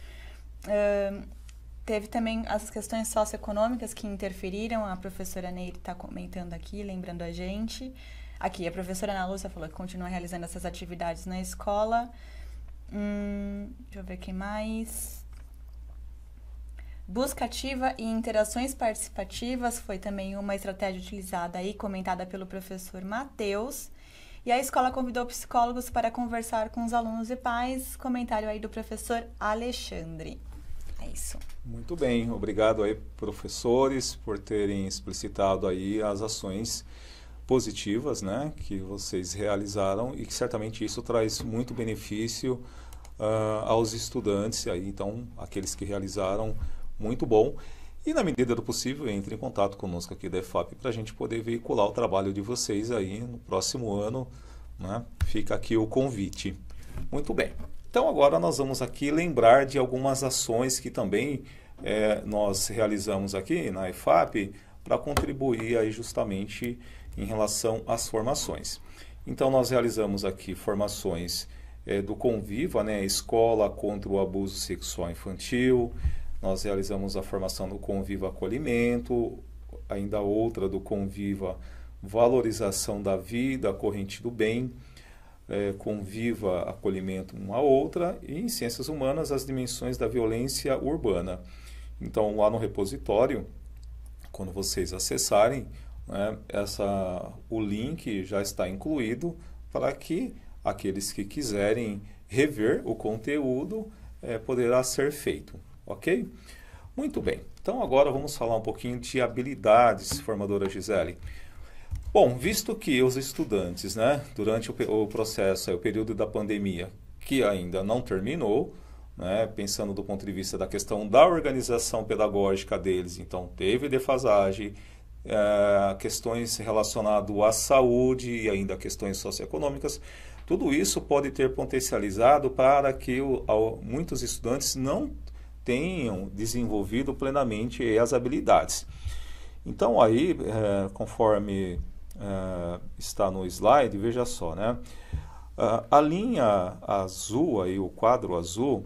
Uh, teve também as questões socioeconômicas que interferiram. A professora Neire está comentando aqui, lembrando a gente. Aqui, a professora Ana Lúcia falou que continua realizando essas atividades na escola. Hum, deixa eu ver quem mais. Busca ativa e interações participativas foi também uma estratégia utilizada e comentada pelo professor Matheus. E a escola convidou psicólogos para conversar com os alunos e pais. Comentário aí do professor Alexandre. É isso. Muito bem, obrigado aí professores por terem explicitado aí as ações positivas, né, que vocês realizaram e que certamente isso traz muito benefício uh, aos estudantes aí, então aqueles que realizaram muito bom. E na medida do possível, entre em contato conosco aqui da EFAP para a gente poder veicular o trabalho de vocês aí no próximo ano. Né? Fica aqui o convite. Muito bem. Então agora nós vamos aqui lembrar de algumas ações que também é, nós realizamos aqui na EFAP para contribuir aí justamente em relação às formações. Então nós realizamos aqui formações é, do Conviva, né? Escola contra o Abuso Sexual Infantil, nós realizamos a formação do Conviva Acolhimento, ainda outra do Conviva Valorização da Vida, Corrente do Bem, é, Conviva Acolhimento uma outra, e em Ciências Humanas, as dimensões da violência urbana. Então, lá no repositório, quando vocês acessarem, né, essa, o link já está incluído para que aqueles que quiserem rever o conteúdo é, poderá ser feito. Ok? Muito bem. Então agora vamos falar um pouquinho de habilidades, formadora Gisele. Bom, visto que os estudantes, né, durante o, o processo, é, o período da pandemia, que ainda não terminou, né, pensando do ponto de vista da questão da organização pedagógica deles, então teve defasagem, é, questões relacionadas à saúde e ainda questões socioeconômicas, tudo isso pode ter potencializado para que o, ao, muitos estudantes não tenham desenvolvido plenamente as habilidades. Então, aí, é, conforme é, está no slide, veja só, né? Ah, a linha azul, aí, o quadro azul,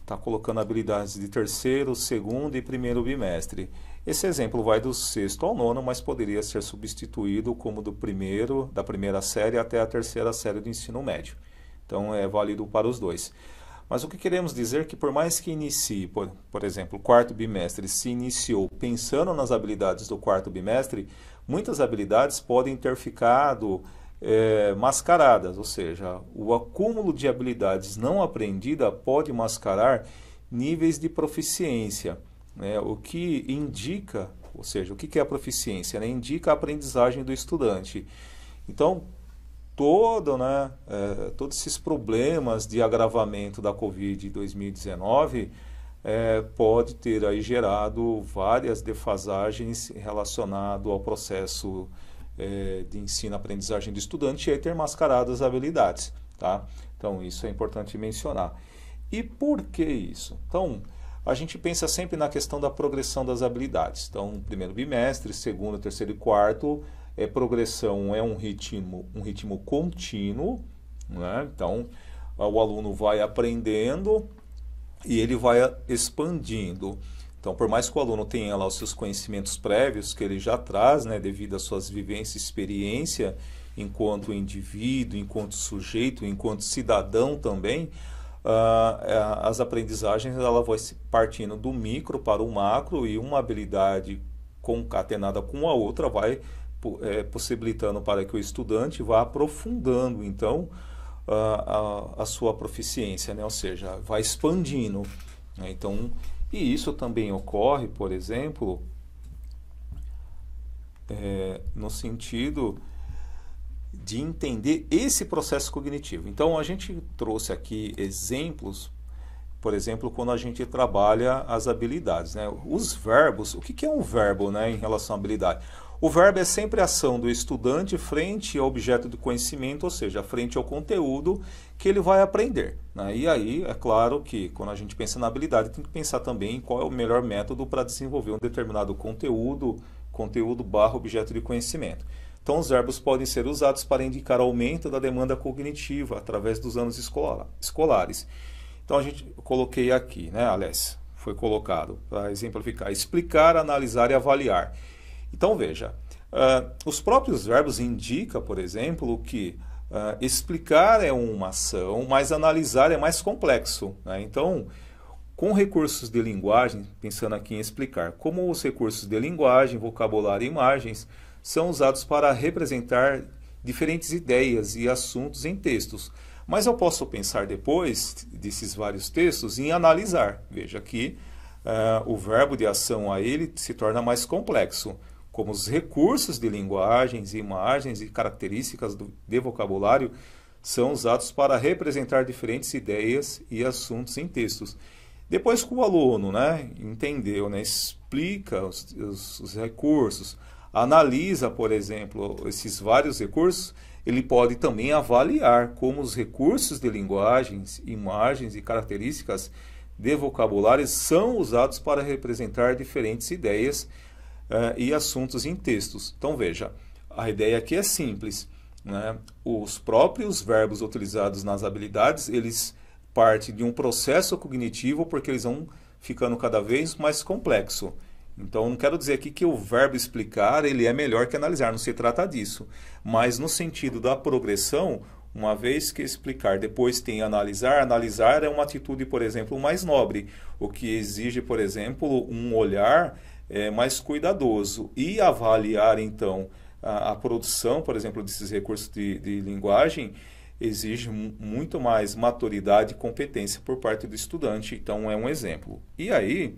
está colocando habilidades de terceiro, segundo e primeiro bimestre. Esse exemplo vai do sexto ao nono, mas poderia ser substituído como do primeiro, da primeira série até a terceira série do ensino médio. Então é válido para os dois. Mas o que queremos dizer é que, por mais que inicie, por, por exemplo, o quarto bimestre se iniciou pensando nas habilidades do quarto bimestre, muitas habilidades podem ter ficado é, mascaradas, ou seja, o acúmulo de habilidades não aprendida pode mascarar níveis de proficiência, né? o que indica, ou seja, o que é a proficiência? Né? Indica a aprendizagem do estudante. Então, todo, né, é, todos esses problemas de agravamento da Covid 2019 é, pode ter aí gerado várias defasagens relacionado ao processo é, de ensino-aprendizagem do estudante e aí ter mascarado as habilidades, tá? Então, isso é importante mencionar. E por que isso? Então, a gente pensa sempre na questão da progressão das habilidades. Então, primeiro bimestre, segundo, terceiro e quarto, é, progressão é um ritmo, um ritmo contínuo, né? então o aluno vai aprendendo e ele vai expandindo. Então, por mais que o aluno tenha lá os seus conhecimentos prévios que ele já traz, né, devido às suas vivências e experiência enquanto indivíduo, enquanto sujeito, enquanto cidadão também, uh, as aprendizagens ela vai partindo do micro para o macro e uma habilidade concatenada com a outra vai é, possibilitando para que o estudante vá aprofundando, então, a, a, a sua proficiência, né? ou seja, vai expandindo. Né? Então, e isso também ocorre, por exemplo, é, no sentido de entender esse processo cognitivo. Então, a gente trouxe aqui exemplos, por exemplo, quando a gente trabalha as habilidades. Né? Os verbos, o que, que é um verbo né, em relação à habilidade? O verbo é sempre a ação do estudante frente ao objeto do conhecimento, ou seja, frente ao conteúdo que ele vai aprender. Né? E aí, é claro que quando a gente pensa na habilidade, tem que pensar também em qual é o melhor método para desenvolver um determinado conteúdo, conteúdo barra objeto de conhecimento. Então, os verbos podem ser usados para indicar aumento da demanda cognitiva através dos anos escola, escolares. Então, a gente coloquei aqui, né, Aless, foi colocado para exemplificar: explicar, analisar e avaliar então veja, uh, os próprios verbos indicam, por exemplo, que uh, explicar é uma ação, mas analisar é mais complexo. Né? Então, com recursos de linguagem, pensando aqui em explicar, como os recursos de linguagem, vocabulário e imagens são usados para representar diferentes ideias e assuntos em textos. Mas eu posso pensar depois desses vários textos em analisar. Veja que uh, o verbo de ação a ele se torna mais complexo como os recursos de linguagens, imagens e características do, de vocabulário são usados para representar diferentes ideias e assuntos em textos. Depois que o aluno né, entendeu, né, explica os, os, os recursos, analisa, por exemplo, esses vários recursos, ele pode também avaliar como os recursos de linguagens, imagens e características de vocabulários são usados para representar diferentes ideias uh, e assuntos em textos. Então veja, a ideia aqui é simples. Né? Os próprios verbos utilizados nas habilidades, eles partem de um processo cognitivo porque eles vão ficando cada vez mais complexo. Então, não quero dizer aqui que o verbo explicar ele é melhor que analisar, não se trata disso. Mas no sentido da progressão, uma vez que explicar depois tem analisar, analisar é uma atitude, por exemplo, mais nobre, o que exige, por exemplo, um olhar é, mais cuidadoso e avaliar, então, a, a, produção, por exemplo, desses recursos de, de linguagem exige muito mais maturidade e competência por parte do estudante. Então, é um exemplo. E aí,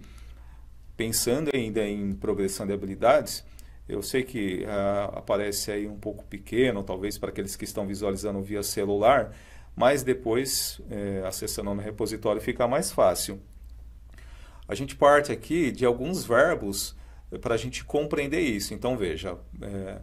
pensando ainda em progressão de habilidades, eu sei que ah, aparece aí um pouco pequeno, talvez para aqueles que estão visualizando via celular, mas depois, é, acessando no repositório, fica mais fácil. A gente parte aqui de alguns verbos eh, para a gente compreender isso. Então, veja, é,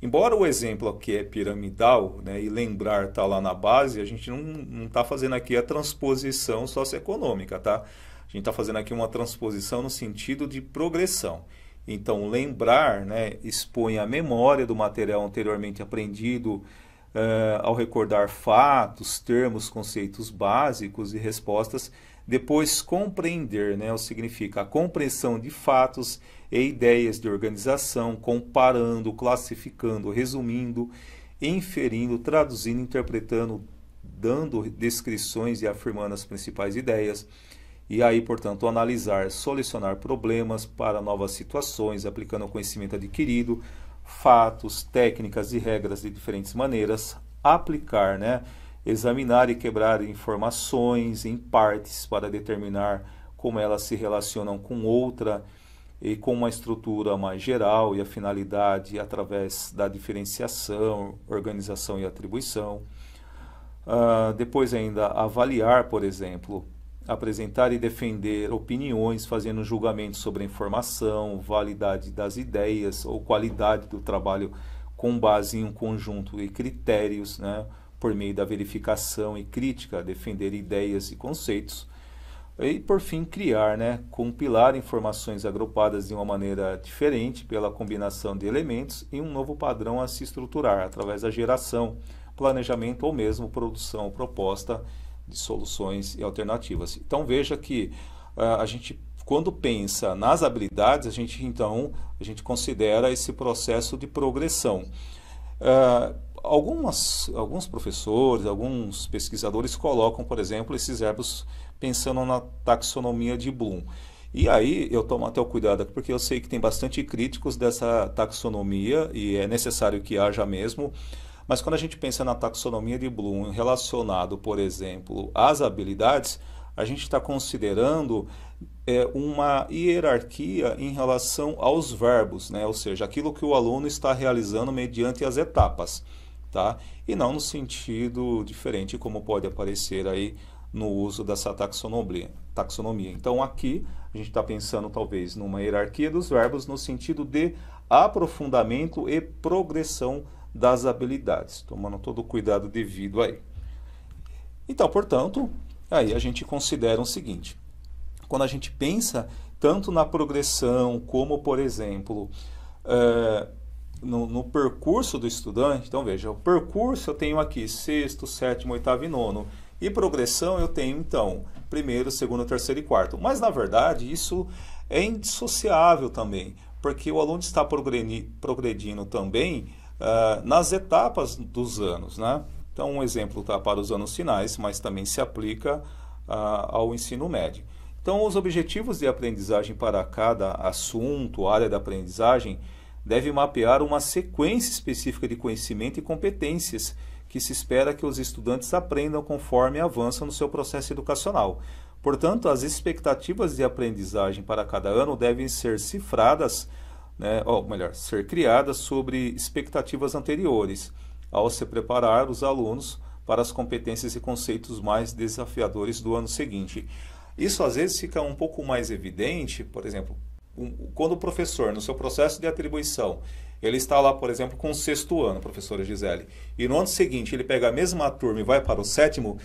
embora o exemplo aqui é piramidal, né, e lembrar está lá na base, a gente não está fazendo aqui a transposição socioeconômica, tá? A gente está fazendo aqui uma transposição no sentido de progressão. Então, lembrar né, expõe a memória do material anteriormente aprendido uh, ao recordar fatos, termos, conceitos básicos e respostas depois, compreender, né, o significa a compreensão de fatos e ideias de organização, comparando, classificando, resumindo, inferindo, traduzindo, interpretando, dando descrições e afirmando as principais ideias. E aí, portanto, analisar, solucionar problemas para novas situações, aplicando o conhecimento adquirido, fatos, técnicas e regras de diferentes maneiras, aplicar, né? examinar e quebrar informações em partes para determinar como elas se relacionam com outra e com uma estrutura mais geral e a finalidade através da diferenciação, organização e atribuição. Uh, depois ainda avaliar, por exemplo, apresentar e defender opiniões, fazendo julgamentos sobre a informação, validade das ideias ou qualidade do trabalho com base em um conjunto de critérios, né? por meio da verificação e crítica, defender ideias e conceitos. E, por fim, criar, né? compilar informações agrupadas de uma maneira diferente pela combinação de elementos e um novo padrão a se estruturar, através da geração, planejamento ou mesmo produção proposta de soluções e alternativas. Então, veja que uh, a gente, quando pensa nas habilidades, a gente, então, a gente considera esse processo de progressão. Uh, Algumas, alguns professores, alguns pesquisadores colocam, por exemplo, esses verbos pensando na taxonomia de Bloom. E aí eu tomo até o cuidado, porque eu sei que tem bastante críticos dessa taxonomia e é necessário que haja mesmo. Mas quando a gente pensa na taxonomia de Bloom relacionado, por exemplo, às habilidades, a gente está considerando é, uma hierarquia em relação aos verbos, né? ou seja, aquilo que o aluno está realizando mediante as etapas tá? E não no sentido diferente como pode aparecer aí no uso dessa taxonomia. taxonomia. Então aqui a gente está pensando talvez numa hierarquia dos verbos no sentido de aprofundamento e progressão das habilidades, tomando todo o cuidado devido aí. Então, portanto, aí a gente considera o seguinte: quando a gente pensa tanto na progressão como, por exemplo, eh, no, no, percurso do estudante, então veja, o percurso eu tenho aqui sexto, sétimo, oitavo e nono. E progressão eu tenho então primeiro, segundo, terceiro e quarto. Mas na verdade isso é indissociável também, porque o aluno está progredindo também uh, nas etapas dos anos. Né? Então, um exemplo está para os anos finais, mas também se aplica uh, ao ensino médio. Então, os objetivos de aprendizagem para cada assunto, área da aprendizagem, deve mapear uma sequência específica de conhecimento e competências que se espera que os estudantes aprendam conforme avançam no seu processo educacional. Portanto, as expectativas de aprendizagem para cada ano devem ser cifradas, né, ou melhor, ser criadas sobre expectativas anteriores, ao se preparar os alunos para as competências e conceitos mais desafiadores do ano seguinte. Isso às vezes fica um pouco mais evidente, por exemplo, um, quando o professor, no seu processo de atribuição, ele está lá, por exemplo, com o sexto ano, professora Gisele, e no ano seguinte ele pega a mesma turma e vai para o sétimo,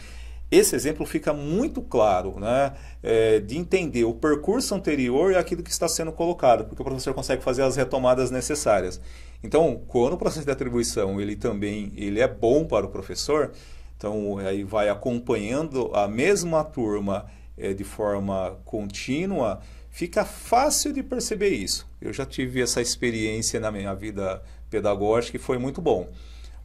esse exemplo fica muito claro né, é, de entender o percurso anterior e aquilo que está sendo colocado, porque o professor consegue fazer as retomadas necessárias. Então, quando o processo de atribuição ele também ele é bom para o professor, então aí vai acompanhando a mesma turma é, de forma contínua, Fica fácil de perceber isso. Eu já tive essa experiência na minha vida pedagógica e foi muito bom,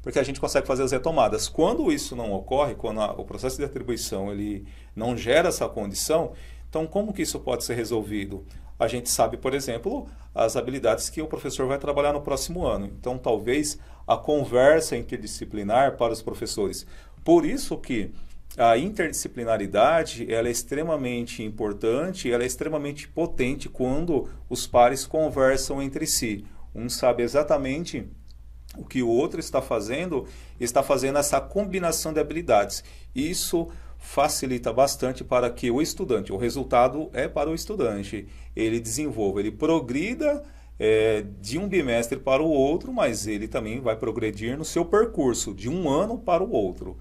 porque a gente consegue fazer as retomadas. Quando isso não ocorre, quando a, o processo de atribuição ele não gera essa condição, então como que isso pode ser resolvido? A gente sabe, por exemplo, as habilidades que o professor vai trabalhar no próximo ano. Então talvez a conversa interdisciplinar para os professores. Por isso que a interdisciplinaridade ela é extremamente importante, ela é extremamente potente quando os pares conversam entre si. Um sabe exatamente o que o outro está fazendo, está fazendo essa combinação de habilidades. Isso facilita bastante para que o estudante, o resultado é para o estudante, ele desenvolva, ele progrida é, de um bimestre para o outro, mas ele também vai progredir no seu percurso, de um ano para o outro.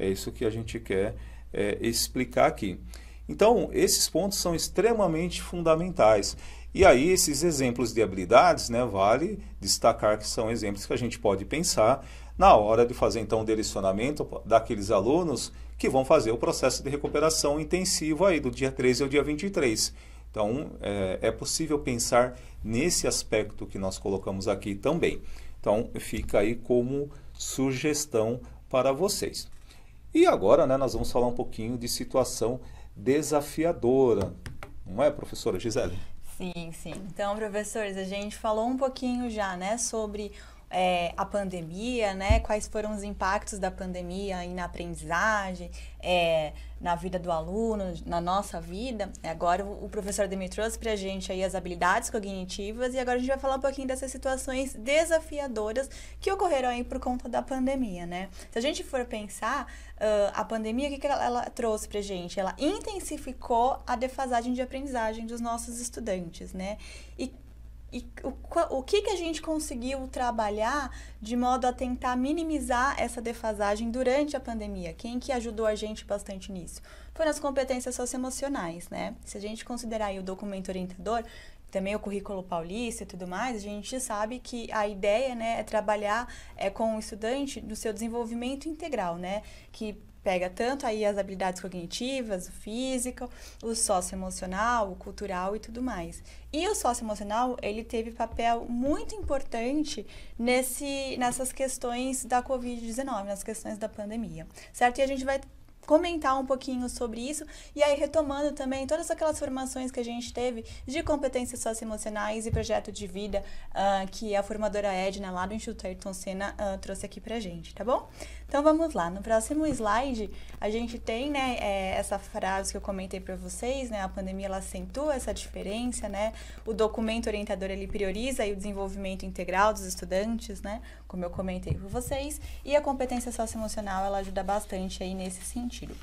É isso que a gente quer é, explicar aqui. Então, esses pontos são extremamente fundamentais. E aí, esses exemplos de habilidades, né, vale destacar que são exemplos que a gente pode pensar na hora de fazer, então, o direcionamento daqueles alunos que vão fazer o processo de recuperação intensivo aí do dia 13 ao dia 23. Então, é, é possível pensar nesse aspecto que nós colocamos aqui também. Então, fica aí como sugestão para vocês. E agora né, nós vamos falar um pouquinho de situação desafiadora. Não é, professora Gisele? Sim, sim. Então, professores, a gente falou um pouquinho já, né, sobre é, a pandemia, né? Quais foram os impactos da pandemia aí na aprendizagem, é, na vida do aluno, na nossa vida. Agora o professor Demi trouxe para a gente aí as habilidades cognitivas e agora a gente vai falar um pouquinho dessas situações desafiadoras que ocorreram aí por conta da pandemia, né? Se a gente for pensar, uh, a pandemia, o que, que ela, ela trouxe para a gente? Ela intensificou a defasagem de aprendizagem dos nossos estudantes, né? E e o, o que, que a gente conseguiu trabalhar de modo a tentar minimizar essa defasagem durante a pandemia? Quem que ajudou a gente bastante nisso? Foi nas competências socioemocionais, né? Se a gente considerar o documento orientador, também o currículo paulista e tudo mais, a gente sabe que a ideia né, é trabalhar é, com o estudante no seu desenvolvimento integral, né? Que pega tanto aí as habilidades cognitivas, o físico, o socioemocional, o cultural e tudo mais. E o socioemocional, ele teve papel muito importante nesse, nessas questões da Covid-19, nas questões da pandemia, certo? E a gente vai comentar um pouquinho sobre isso e aí retomando também todas aquelas formações que a gente teve de competências socioemocionais e projeto de vida uh, que a formadora Edna lá do Instituto Ayrton Senna uh, trouxe aqui pra gente, tá bom? Então vamos lá, no próximo slide a gente tem né, é, essa frase que eu comentei para vocês, né, a pandemia ela acentua essa diferença, né, o documento orientador ele prioriza o desenvolvimento integral dos estudantes, né, como eu comentei com vocês, e a competência socioemocional ela ajuda bastante aí nesse sentido.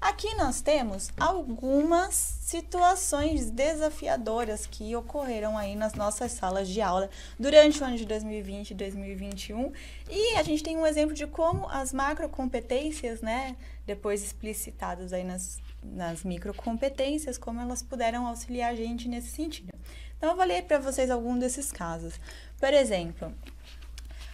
Aqui nós temos algumas situações desafiadoras que ocorreram aí nas nossas salas de aula durante o ano de 2020 e 2021. E a gente tem um exemplo de como as macrocompetências, né, depois explicitadas aí nas, nas microcompetências, como elas puderam auxiliar a gente nesse sentido. Então, eu vou ler para vocês algum desses casos. Por exemplo,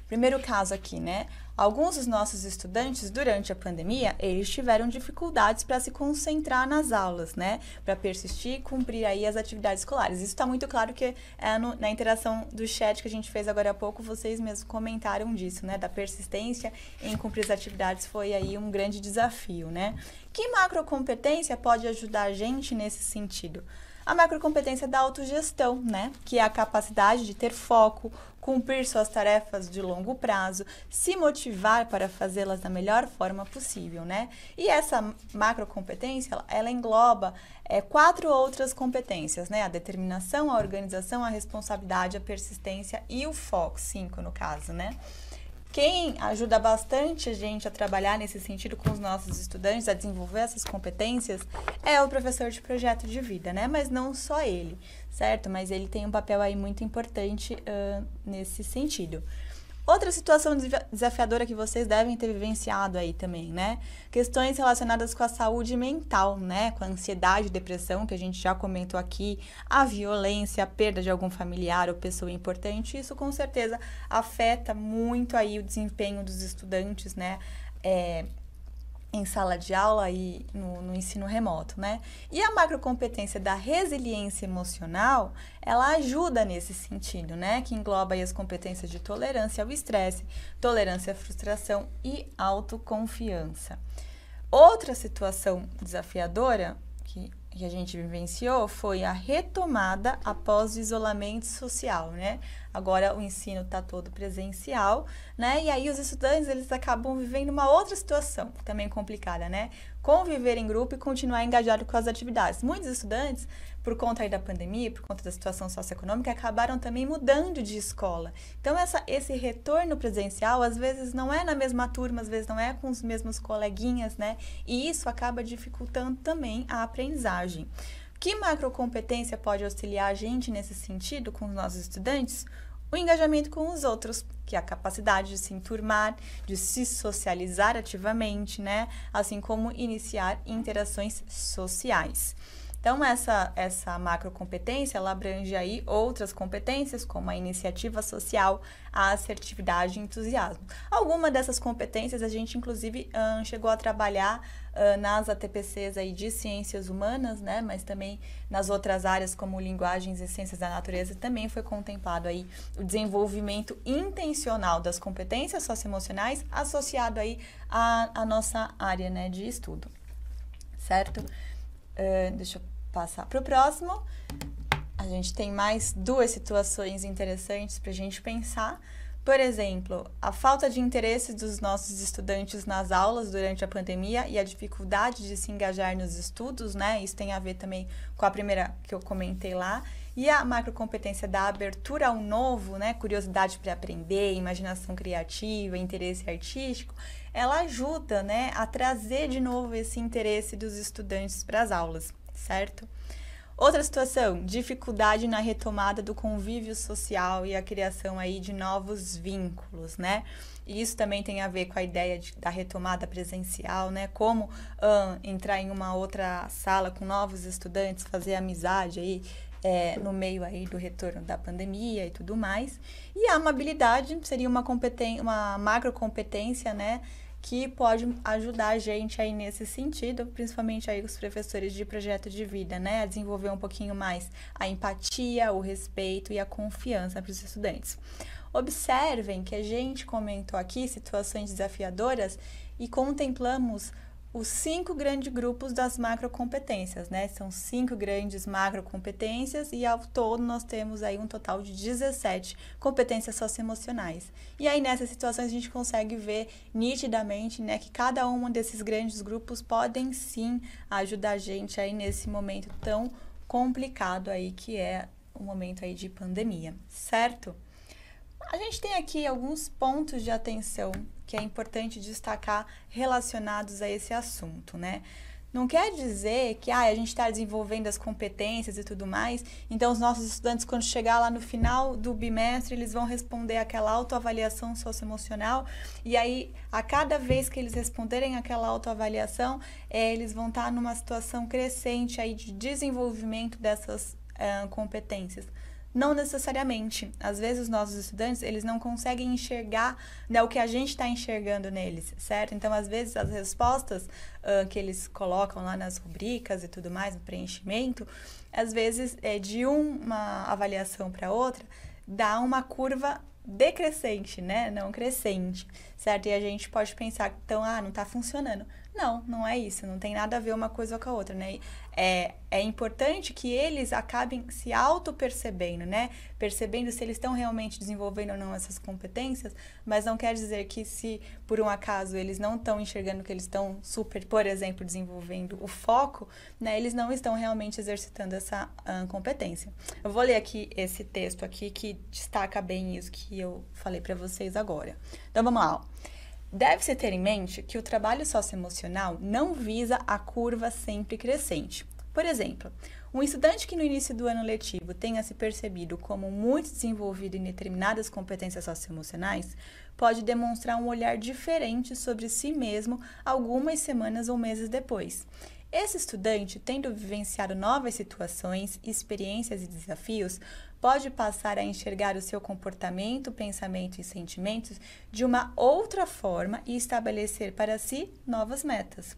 Primeiro caso aqui, né? Alguns dos nossos estudantes, durante a pandemia, eles tiveram dificuldades para se concentrar nas aulas, né? Para persistir e cumprir aí as atividades escolares. Isso está muito claro que é no, na interação do chat que a gente fez agora há pouco, vocês mesmos comentaram disso, né? Da persistência em cumprir as atividades foi aí um grande desafio, né? Que macrocompetência pode ajudar a gente nesse sentido? a macrocompetência da autogestão, né? Que é a capacidade de ter foco, cumprir suas tarefas de longo prazo, se motivar para fazê-las da melhor forma possível, né? E essa macrocompetência, ela, engloba é, quatro outras competências, né? A determinação, a organização, a responsabilidade, a persistência e o foco, cinco no caso, né? Quem ajuda bastante a gente a trabalhar nesse sentido com os nossos estudantes, a desenvolver essas competências, é o professor de projeto de vida, né? Mas não só ele certo? Mas ele tem um papel aí muito importante uh, nesse sentido. Outra situação desafiadora que vocês devem ter vivenciado aí também, né? Questões relacionadas com a saúde mental, né? Com a ansiedade, depressão, que a gente já comentou aqui, a violência, a perda de algum familiar ou pessoa importante, isso com certeza afeta muito aí o desempenho dos estudantes, né? É, em sala de aula e no, no, ensino remoto, né? E a macrocompetência da resiliência emocional, ela ajuda nesse sentido, né? Que engloba as competências de tolerância ao estresse, tolerância à frustração e autoconfiança. Outra situação desafiadora que, que a gente vivenciou foi a retomada após o isolamento social, né? Agora o ensino está todo presencial, né? E aí os estudantes eles acabam vivendo uma outra situação também complicada, né? Conviver em grupo e continuar engajado com as atividades. Muitos estudantes, por conta da pandemia, por conta da situação socioeconômica, acabaram também mudando de escola. Então essa, esse retorno presencial às vezes não é na mesma turma, às vezes não é com os mesmos coleguinhas, né? E isso acaba dificultando também a aprendizagem. Que macrocompetência pode auxiliar a gente nesse sentido com os nossos estudantes? O engajamento com os outros, que é a capacidade de se enturmar, de se socializar ativamente, né? Assim como iniciar interações sociais. Então, essa, essa macrocompetência, ela abrange aí outras competências, como a iniciativa social, a assertividade e entusiasmo. Alguma dessas competências a gente, inclusive, hum, chegou a trabalhar hum, nas ATPCs aí de ciências humanas, né? Mas também nas outras áreas, como linguagens e ciências da natureza, também foi contemplado aí o desenvolvimento intencional das competências socioemocionais associado aí à, à nossa área, né, de estudo certo? Uh, deixa eu passar para o próximo. A gente tem mais duas situações interessantes para a gente pensar. Por exemplo, a falta de interesse dos nossos estudantes nas aulas durante a pandemia e a dificuldade de se engajar nos estudos, né? Isso tem a ver também com a primeira que eu comentei lá. E a macrocompetência da abertura ao novo, né? Curiosidade para aprender, imaginação criativa, interesse artístico, ela ajuda, né, a trazer de novo esse interesse dos estudantes para as aulas certo? Outra situação, dificuldade na retomada do convívio social e a criação aí de novos vínculos, né? E isso também tem a ver com a ideia de, da retomada presencial, né? Como entrar em uma outra sala com novos estudantes, fazer amizade aí é, no meio aí do retorno da pandemia e tudo mais. E a amabilidade seria uma, competen uma macro competência, né? que pode ajudar a gente aí nesse sentido, principalmente aí os professores de projeto de vida, né, a desenvolver um pouquinho mais a empatia, o respeito e a confiança para os estudantes. Observem que a gente comentou aqui situações desafiadoras e contemplamos os cinco grandes grupos das macrocompetências, né? São cinco grandes macrocompetências e ao todo nós temos aí um total de 17 competências socioemocionais. E aí nessas situações a gente consegue ver nitidamente, né, que cada um desses grandes grupos podem sim ajudar a gente aí nesse momento tão complicado aí que é o momento aí de pandemia, certo? A gente tem aqui alguns pontos de atenção que é importante destacar relacionados a esse assunto, né? Não quer dizer que ah, a gente está desenvolvendo as competências e tudo mais, então os nossos estudantes, quando chegar lá no final do bimestre, eles vão responder aquela autoavaliação socioemocional, e aí, a cada vez que eles responderem aquela autoavaliação, é, eles vão estar tá numa situação crescente aí de desenvolvimento dessas uh, competências. Não necessariamente. Às vezes os nossos estudantes, eles não conseguem enxergar né, o que a gente está enxergando neles, certo? Então, às vezes, as respostas uh, que eles colocam lá nas rubricas e tudo mais, no preenchimento, às vezes, é, de uma avaliação para outra, dá uma curva decrescente, né? Não crescente, certo? E a gente pode pensar, então, ah, não está funcionando não, não é isso. Não tem nada a ver uma coisa com a outra, né? É, é importante que eles acabem se auto-percebendo, né? Percebendo se eles estão realmente desenvolvendo ou não essas competências, mas não quer dizer que se, por um acaso, eles não estão enxergando que eles estão super, por exemplo, desenvolvendo o foco, né? Eles não estão realmente exercitando essa competência. Eu vou ler aqui esse texto aqui que destaca bem isso que eu falei para vocês agora. Então, vamos lá. Ó. Deve-se ter em mente que o trabalho socioemocional não visa a curva sempre crescente. Por exemplo, um estudante que no início do ano letivo tenha se percebido como muito desenvolvido em determinadas competências socioemocionais pode demonstrar um olhar diferente sobre si mesmo algumas semanas ou meses depois. Esse estudante, tendo vivenciado novas situações, experiências e desafios, pode passar a enxergar o seu comportamento, pensamento e sentimentos de uma outra forma e estabelecer para si novas metas.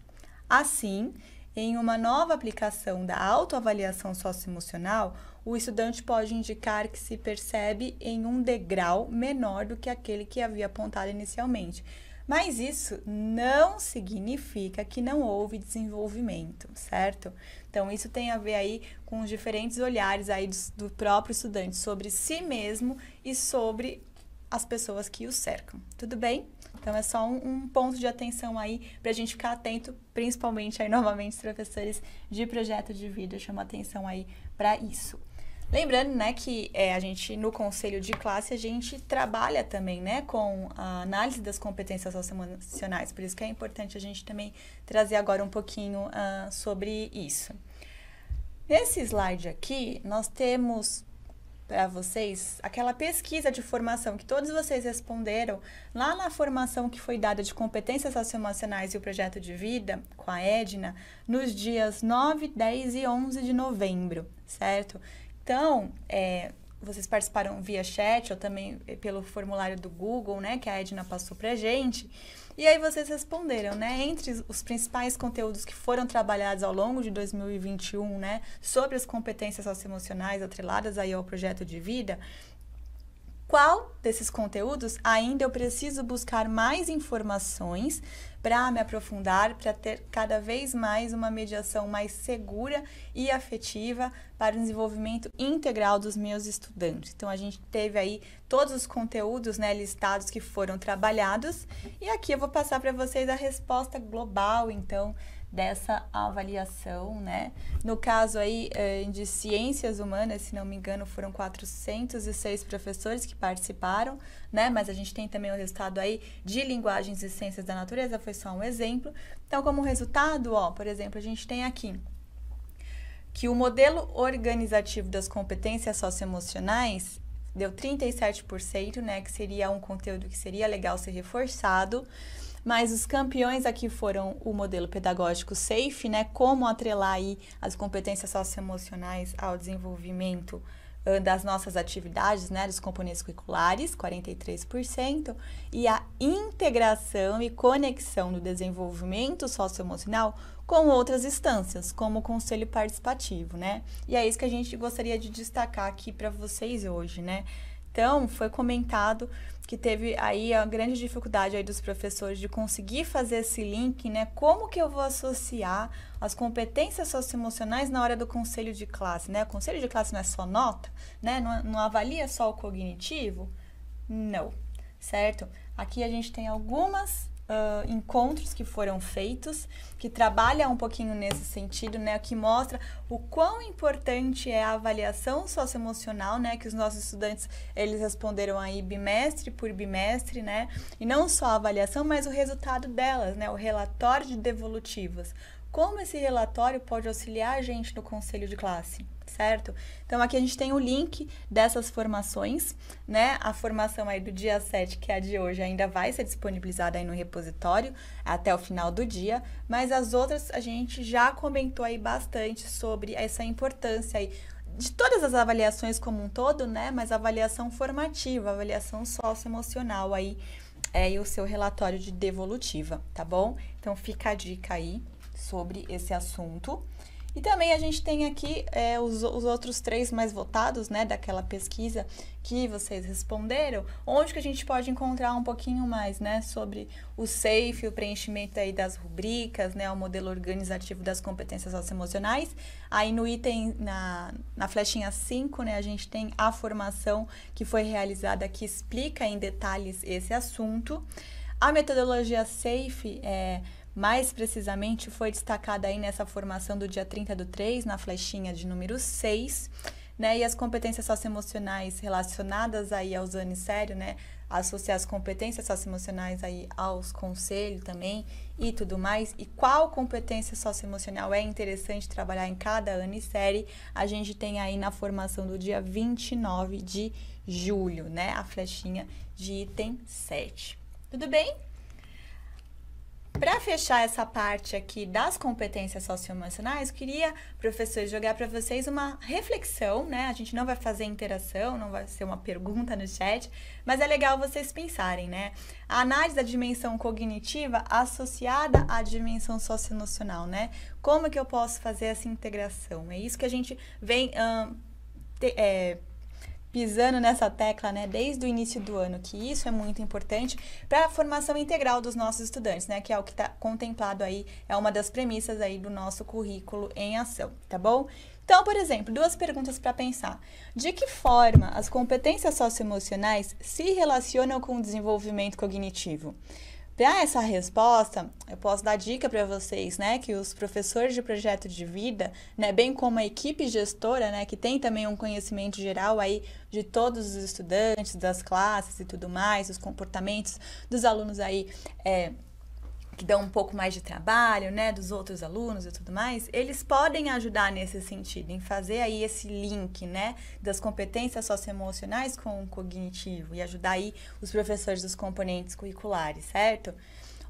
Assim, em uma nova aplicação da autoavaliação socioemocional, o estudante pode indicar que se percebe em um degrau menor do que aquele que havia apontado inicialmente. Mas isso não significa que não houve desenvolvimento, certo? Então, isso tem a ver aí com os diferentes olhares aí do, do próprio estudante sobre si mesmo e sobre as pessoas que o cercam. Tudo bem? Então é só um, um ponto de atenção aí para a gente ficar atento, principalmente aí novamente os professores de projeto de vida, chama atenção aí para isso. Lembrando, né, que é, a gente no conselho de classe a gente trabalha também, né, com a análise das competências socioemocionais. Por isso que é importante a gente também trazer agora um pouquinho uh, sobre isso. Nesse slide aqui, nós temos para vocês aquela pesquisa de formação que todos vocês responderam lá na formação que foi dada de competências socioemocionais e o projeto de vida com a Edna nos dias 9, 10 e 11 de novembro, certo? Então, é, vocês participaram via chat ou também eh, pelo formulário do Google, né, que a Edna passou a gente. E aí vocês responderam, né, entre os principais conteúdos que foram trabalhados ao longo de 2021, né, sobre as competências socioemocionais atreladas aí ao projeto de vida, qual desses conteúdos ainda eu preciso buscar mais informações para me aprofundar, para ter cada vez mais uma mediação mais segura e afetiva para o desenvolvimento integral dos meus estudantes. Então a gente teve aí todos os conteúdos né, listados que foram trabalhados e aqui eu vou passar para vocês a resposta global, então dessa avaliação, né? No caso aí eh, de ciências humanas, se não me engano, foram 406 professores que participaram, né? Mas a gente tem também o resultado aí de linguagens e ciências da natureza, foi só um exemplo. Então, como resultado, ó, por exemplo, a gente tem aqui que o modelo organizativo das competências socioemocionais deu 37%, né, que seria um conteúdo que seria legal ser reforçado mas os campeões aqui foram o modelo pedagógico SAFE, né? Como atrelar aí as competências socioemocionais ao desenvolvimento das nossas atividades, né, dos componentes curriculares, 43%, e a integração e conexão do desenvolvimento socioemocional com outras instâncias, como o conselho participativo, né? E é isso que a gente gostaria de destacar aqui para vocês hoje, né? Então, foi comentado que teve aí a grande dificuldade aí dos professores de conseguir fazer esse link, né? Como que eu vou associar as competências socioemocionais na hora do conselho de classe, né? O conselho de classe não é só nota, né? Não, não avalia só o cognitivo? Não, certo? Aqui a gente tem algumas uh, encontros que foram feitos, que trabalha um pouquinho nesse sentido, né? Que mostra o quão importante é a avaliação socioemocional, né? Que os nossos estudantes, eles responderam aí bimestre por bimestre, né? E não só a avaliação, mas o resultado delas, né? O relatório de devolutivas. Como esse relatório pode auxiliar a gente no conselho de classe? certo? Então aqui a gente tem o link dessas formações, né? A formação aí do dia 7, que é a de hoje, ainda vai ser disponibilizada aí no repositório até o final do dia, mas as outras a gente já comentou aí bastante sobre essa importância aí de todas as avaliações como um todo, né? Mas avaliação formativa, avaliação socioemocional aí é, e o seu relatório de devolutiva, tá bom? Então fica a dica aí sobre esse assunto. E também a gente tem aqui é, os, os outros três mais votados, né, daquela pesquisa que vocês responderam, onde que a gente pode encontrar um pouquinho mais, né, sobre o SAFE, o preenchimento aí das rubricas, né, o modelo organizativo das competências socioemocionais. Aí no item, na, na flechinha 5, né, a gente tem a formação que foi realizada que explica em detalhes esse assunto. A metodologia SAFE é, mais precisamente, foi destacada aí nessa formação do dia 30 do 3, na flechinha de número 6, né? E as competências socioemocionais relacionadas aí anos Zanissério, né? Associar as competências socioemocionais aí aos conselhos também e tudo mais. E qual competência socioemocional é interessante trabalhar em cada ano e série, a gente tem aí na formação do dia 29 de julho, né? A flechinha de item 7. Tudo bem? Para fechar essa parte aqui das competências socioemocionais, queria, professor, jogar para vocês uma reflexão, né? A gente não vai fazer interação, não vai ser uma pergunta no chat, mas é legal vocês pensarem, né? A análise da dimensão cognitiva associada à dimensão socioemocional, né? Como que eu posso fazer essa integração? É isso que a gente vem hum, te, é, pisando nessa tecla, né, desde o início do ano, que isso é muito importante para a formação integral dos nossos estudantes, né, que é o que está contemplado aí, é uma das premissas aí do nosso currículo em ação, tá bom? Então, por exemplo, duas perguntas para pensar. De que forma as competências socioemocionais se relacionam com o desenvolvimento cognitivo? Para essa resposta, eu posso dar dica para vocês, né, que os professores de projeto de vida, né, bem como a equipe gestora, né, que tem também um conhecimento geral aí de todos os estudantes, das classes e tudo mais, os comportamentos dos alunos aí é, que dão um pouco mais de trabalho, né, dos outros alunos e tudo mais, eles podem ajudar nesse sentido, em fazer aí esse link, né, das competências socioemocionais com o cognitivo e ajudar aí os professores dos componentes curriculares, certo?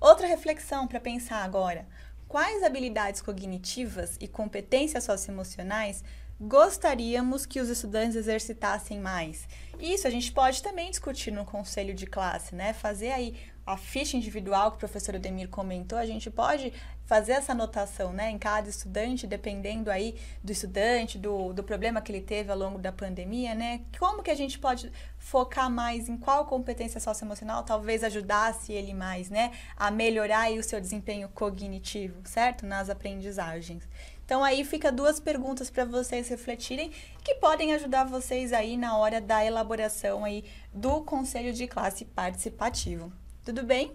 Outra reflexão para pensar agora: quais habilidades cognitivas e competências socioemocionais gostaríamos que os estudantes exercitassem mais? Isso a gente pode também discutir no conselho de classe, né? Fazer aí a ficha individual que o professor Demir comentou, a gente pode fazer essa anotação né, em cada estudante, dependendo aí do estudante, do, do problema que ele teve ao longo da pandemia, né? Como que a gente pode focar mais em qual competência socioemocional talvez ajudasse ele mais, né? A melhorar aí o seu desempenho cognitivo, certo? Nas aprendizagens. Então aí fica duas perguntas para vocês refletirem que podem ajudar vocês aí na hora da elaboração aí do conselho de classe participativo. Tudo bem?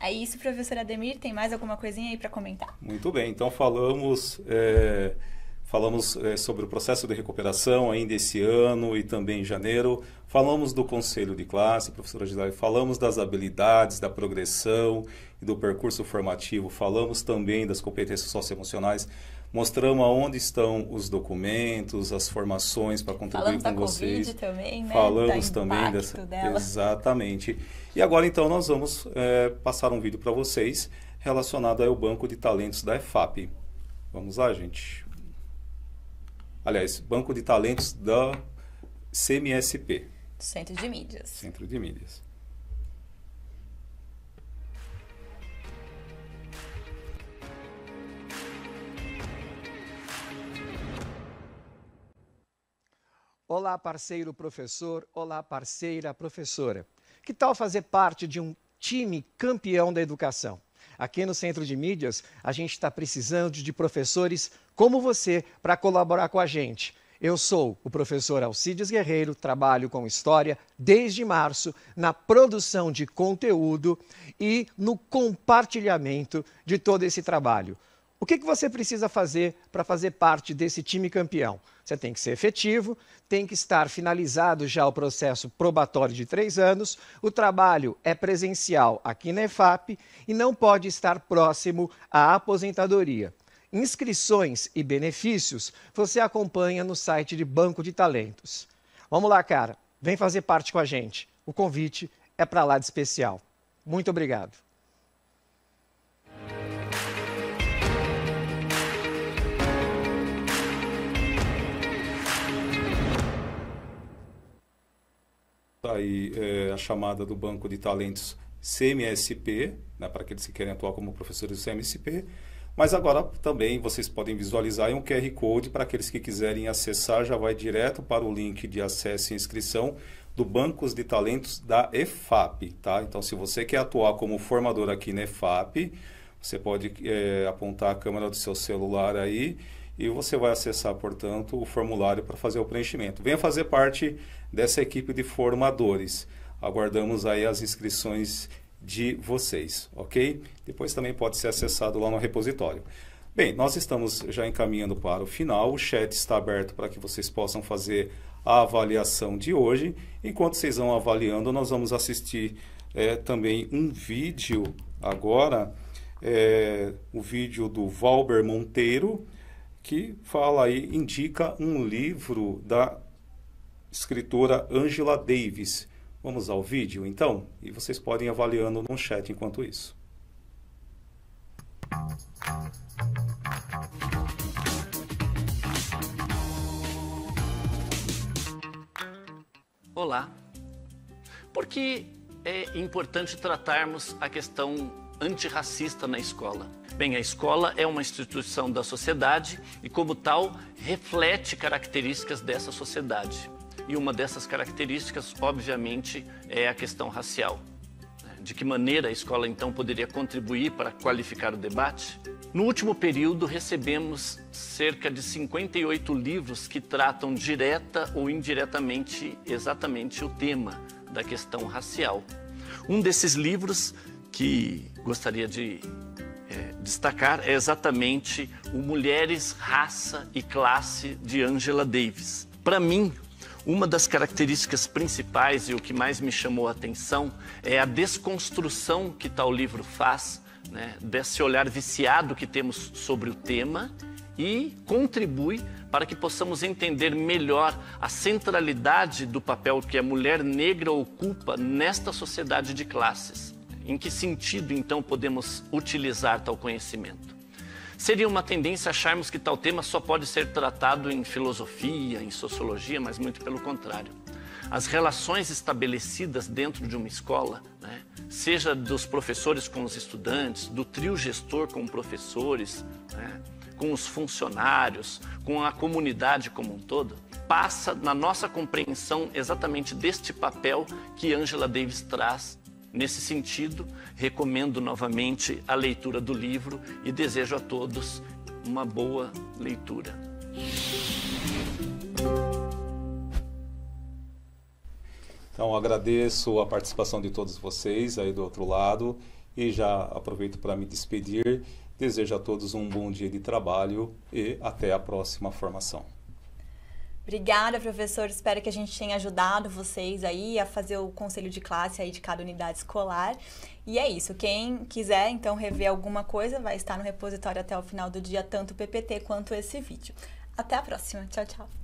É isso, professor Ademir. Tem mais alguma coisinha aí para comentar? Muito bem. Então, falamos. É, falamos é, sobre o processo de recuperação ainda esse ano e também em janeiro. Falamos do conselho de classe, professora Gisele. Falamos das habilidades, da progressão e do percurso formativo. Falamos também das competências socioemocionais. Mostramos aonde estão os documentos, as formações para contribuir Falamos com vocês. Falamos Covid também, né? Falamos da também dessa. Dela. Exatamente. E agora então nós vamos é, passar um vídeo para vocês relacionado ao banco de talentos da EFAP. Vamos lá, gente. Aliás, banco de talentos da CMSP. Centro de Mídias. Centro de Mídias. Olá, parceiro professor, olá, parceira professora. Que tal fazer parte de um time campeão da educação? Aqui no Centro de Mídias, a gente está precisando de professores como você para colaborar com a gente. Eu sou o professor Alcides Guerreiro, trabalho com história desde março na produção de conteúdo e no compartilhamento de todo esse trabalho. O que, que você precisa fazer para fazer parte desse time campeão? Você tem que ser efetivo, tem que estar finalizado já o processo probatório de três anos, o trabalho é presencial aqui na EFAP e não pode estar próximo à aposentadoria. Inscrições e benefícios você acompanha no site de Banco de Talentos. Vamos lá, cara, vem fazer parte com a gente. O convite é para lá de especial. Muito obrigado. Tá aí é, a chamada do Banco de Talentos CMSP, né, para aqueles que querem atuar como professores do CMSP. Mas agora também vocês podem visualizar um QR Code para aqueles que quiserem acessar, já vai direto para o link de acesso e inscrição do Bancos de Talentos da EFAP, tá? Então, se você quer atuar como formador aqui na EFAP, você pode é, apontar a câmera do seu celular aí e você vai acessar, portanto, o formulário para fazer o preenchimento. Venha fazer parte dessa equipe de formadores. Aguardamos aí as inscrições de vocês, ok? Depois também pode ser acessado lá no repositório. Bem, nós estamos já encaminhando para o final. O chat está aberto para que vocês possam fazer a avaliação de hoje. Enquanto vocês vão avaliando, nós vamos assistir é, também um vídeo agora, é, o vídeo do Valber Monteiro, que fala aí, indica um livro da escritora Angela Davis. Vamos ao vídeo então, e vocês podem avaliando no chat enquanto isso. Olá. Por que é importante tratarmos a questão antirracista na escola? Bem, a escola é uma instituição da sociedade e, como tal, reflete características dessa sociedade e uma dessas características, obviamente, é a questão racial. Né? De que maneira a escola então poderia contribuir para qualificar o debate? No último período, recebemos cerca de 58 livros que tratam direta ou indiretamente exatamente o tema da questão racial. Um desses livros que gostaria de é, destacar é exatamente o Mulheres, Raça e Classe de Angela Davis. Para mim, uma das características principais e o que mais me chamou a atenção é a desconstrução que tal livro faz né, desse olhar viciado que temos sobre o tema e contribui para que possamos entender melhor a centralidade do papel que a mulher negra ocupa nesta sociedade de classes. Em que sentido então podemos utilizar tal conhecimento? Seria uma tendência acharmos que tal tema só pode ser tratado em filosofia, em sociologia, mas muito pelo contrário. As relações estabelecidas dentro de uma escola, né, seja dos professores com os estudantes, do trio gestor com professores, né, com os funcionários, com a comunidade como um todo, passa na nossa compreensão exatamente deste papel que Angela Davis traz Nesse sentido, recomendo novamente a leitura do livro e desejo a todos uma boa leitura. Então, agradeço a participação de todos vocês aí do outro lado e já aproveito para me despedir. Desejo a todos um bom dia de trabalho e até a próxima formação. Obrigada, professor. Espero que a gente tenha ajudado vocês aí a fazer o conselho de classe aí de cada unidade escolar. E é isso. Quem quiser, então, rever alguma coisa, vai estar no repositório até o final do dia, tanto o PPT quanto esse vídeo. Até a próxima. Tchau, tchau.